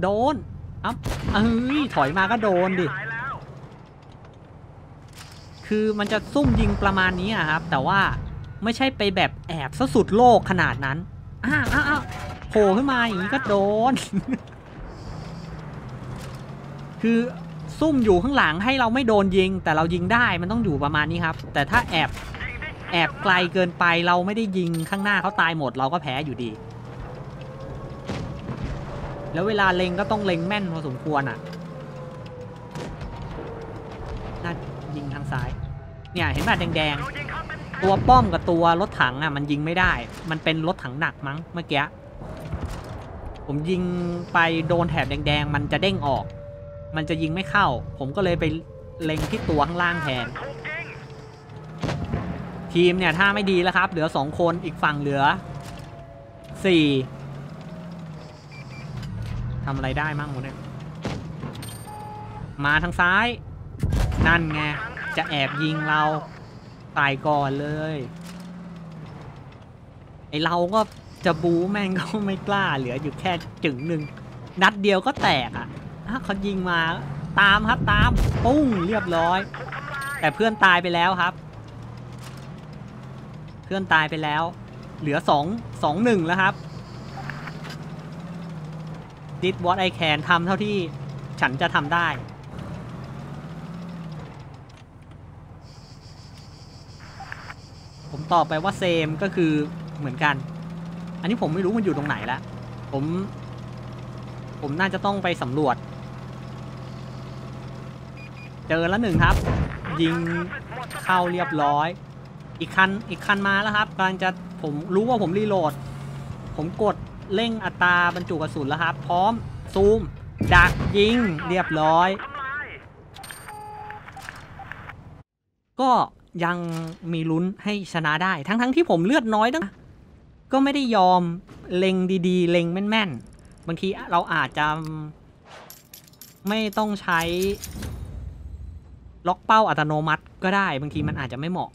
โดนอับเอ้ยถอยมาก็โดนดิ คือมันจะซุ่มยิงประมาณนี้ะครับ แต่ว่าไม่ใช่ไปแบบแอบสุดโลกขนาดนั้นอ้าวอ้าวผล่ขึ้นมาอย่างนี้ก็โดน คือซุ่มอยู่ข้างหลังให้เราไม่โดนยิง แต่เรายิงได้ มันต้องอยู่ประมาณนี้ครับ แต่ถ้าแอบ แอบไกลเกินไปเราไม่ได้ยิงข้างหน้าเขาตายหมดเราก็แพ้อยู่ดี แล้วเวลาเล็งก็ต้องเล็งแม่นพอสมควรอ่ะน่ายิงทางซ้าย เนี่ยเห็นแบบแดงๆตัวป้อมกับตัวรถถังอ่ะมันยิงไม่ได้ มันเป็นรถถังหนักมั้งเมื่อกี้ผมยิงไปโดนแถบแดง ๆ มันจะเด้งออก มันจะยิงไม่เข้า ผมก็เลยไปเล็งที่ตัวข้างล่างแทน ทีมเนี่ยถ้าไม่ดีแล้วครับ เหลือสองคนอีกฝั่งเหลือ สี่ทำอะไรได้มั่งมดเนี่ย มาทางซ้าย นั่นไงจะแอบยิงเราตายก่อนเลย ไอเราก็จะบูแม่งก็ไม่กล้าเหลืออยู่แค่จึงหนึ่ง นัดเดียวก็แตกอ่ะเขายิงมาตามครับตามปุ้งเรียบร้อย แต่เพื่อนตายไปแล้วครับ เพื่อนตายไปแล้ว เหลือสองสองหนึ่งแล้วครับดิสวอตไอแคนทำเท่าที่ฉันจะทำได้ ผมตอบไปว่าเซมก็คือเหมือนกันอันนี้ผมไม่รู้มันอยู่ตรงไหนละ ผม ผมน่าจะต้องไปสำรวจ เจอแล้วหนึ่งครับ ยิงเข้าเรียบร้อย อีกคัน อีกคันมาแล้วครับกำลังจะผมรู้ว่าผมรีโหลด ผมกดเร่งอัตราบรรจุกระสุนแล้วครับ พร้อมซูม ดัก ยิงเรียบร้อย ก็ยังมีลุ้นให้ชนะได้ ทั้งๆที่ผมเลือดน้อยตั้งก็ไม่ได้ยอมเล็งดีๆเล็งแม่นๆบางทีเราอาจจะ ไม่ต้องใช้ ล็อกเป้าอัตโนมัติก็ได้ บางทีมันอาจจะไม่เหมาะ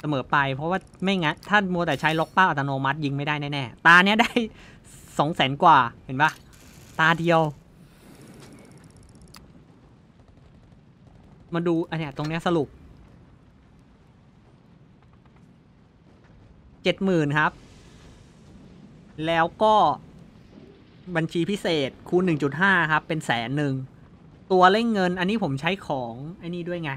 เสมอไป เพราะว่าไม่งั้นถ้ามัวแต่ใช้ล็อกเป้าอัตโนมัติยิงไม่ได้แน่ๆตาเนี้ยได้สองแสนกว่าเห็นปะตาเดียวมาดูอันเนี้ยตรงเนี้ยสรุปเจ็ดหมื่นครับแล้วก็บัญชีพิเศษคูณ 1.5 ครับ เป็นแสนหนึ่งตัวเล่งเงินอันนี้ผมใช้ของไอ้นี่ด้วยไง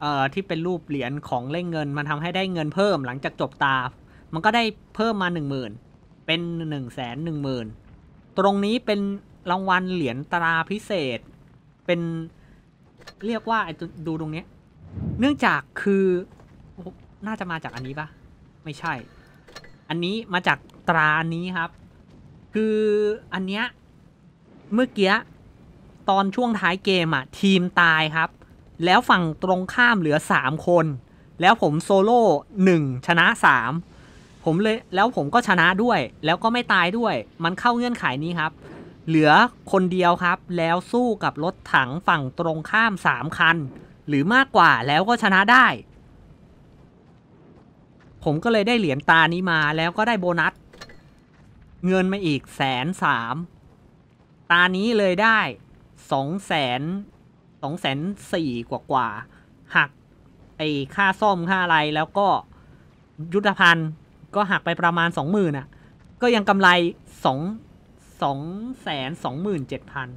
เอ่อที่เป็นรูปเหรียญของเล่งเงิน มันทำให้ได้เงินเพิ่มหลังจากจบตา มันก็ได้เพิ่มมา10,000เป็น1 1 0 0 0 0ตรงนี้เป็นรางวัลเหรียญตราพิเศษเป็นเรียกว่าไอ้ดูตรงนี้ เนื่องจากคือ น่าจะมาจากอันนี้ปะไม่ใช่ อันนี้มาจากตราอันนี้ครับ คืออันเนี้ยเมื่อกี้ตอนช่วงท้ายเกมอะทีมตายครับ แล้วฝั่งตรงข้ามเหลือ 3 คน แล้วผมโซโล่หนึ่งชนะ 3 ผมเลยแล้วผมก็ชนะด้วย แล้วก็ไม่ตายด้วย มันเข้าเงื่อนไขนี้ครับ เหลือคนเดียวครับ แล้วสู้กับ รถถังฝั่งตรงข้าม 3 คัน หรือมากกว่าแล้วก็ชนะได้ ผมก็เลยได้เหรียญตานี้มาแล้วก็ได้โบนัสเงินมาอีกแสนสามตานี้เลยได้สองแสนสองแสนสี่กว่ากว่าหักไอค่าซ่อมค่า อะไร แล้วก็ยุทธภัณฑ์ก็หักไปประมาณสองหมื่นอ่ะ ก็ยังกำไรสองสองแสนสองหมื่นเจ็ดพัน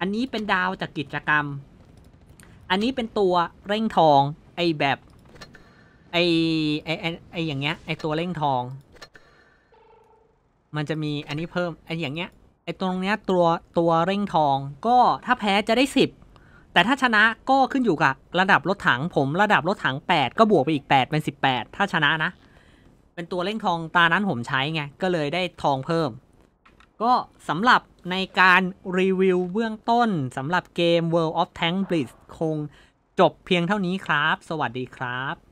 อันนี้เป็นดาวจากกิจกรรม อันนี้เป็นตัวเร่งทองไอแบบไอไอไอไออย่างเงี้ยไอตัวเร่งทองมันจะมีอันนี้เพิ่มไอ้อย่างเงี้ยไอ้ตรงเนี้ยตัวตัวเร่งทองก็ถ้าแพ้จะได้ 10 แต่ถ้าชนะก็ขึ้นอยู่กับระดับรถถังผมระดับรถถัง 8 ก็บวกไปอีก 8 เป็น 18 ถ้าชนะนะ เป็นตัวเร่งทองตานั้นผมใช้ไง ก็เลยได้ทองเพิ่ม ก็สำหรับในการรีวิวเบื้องต้นสำหรับเกม World of Tank Blitz คงจบเพียงเท่านี้ครับ สวัสดีครับ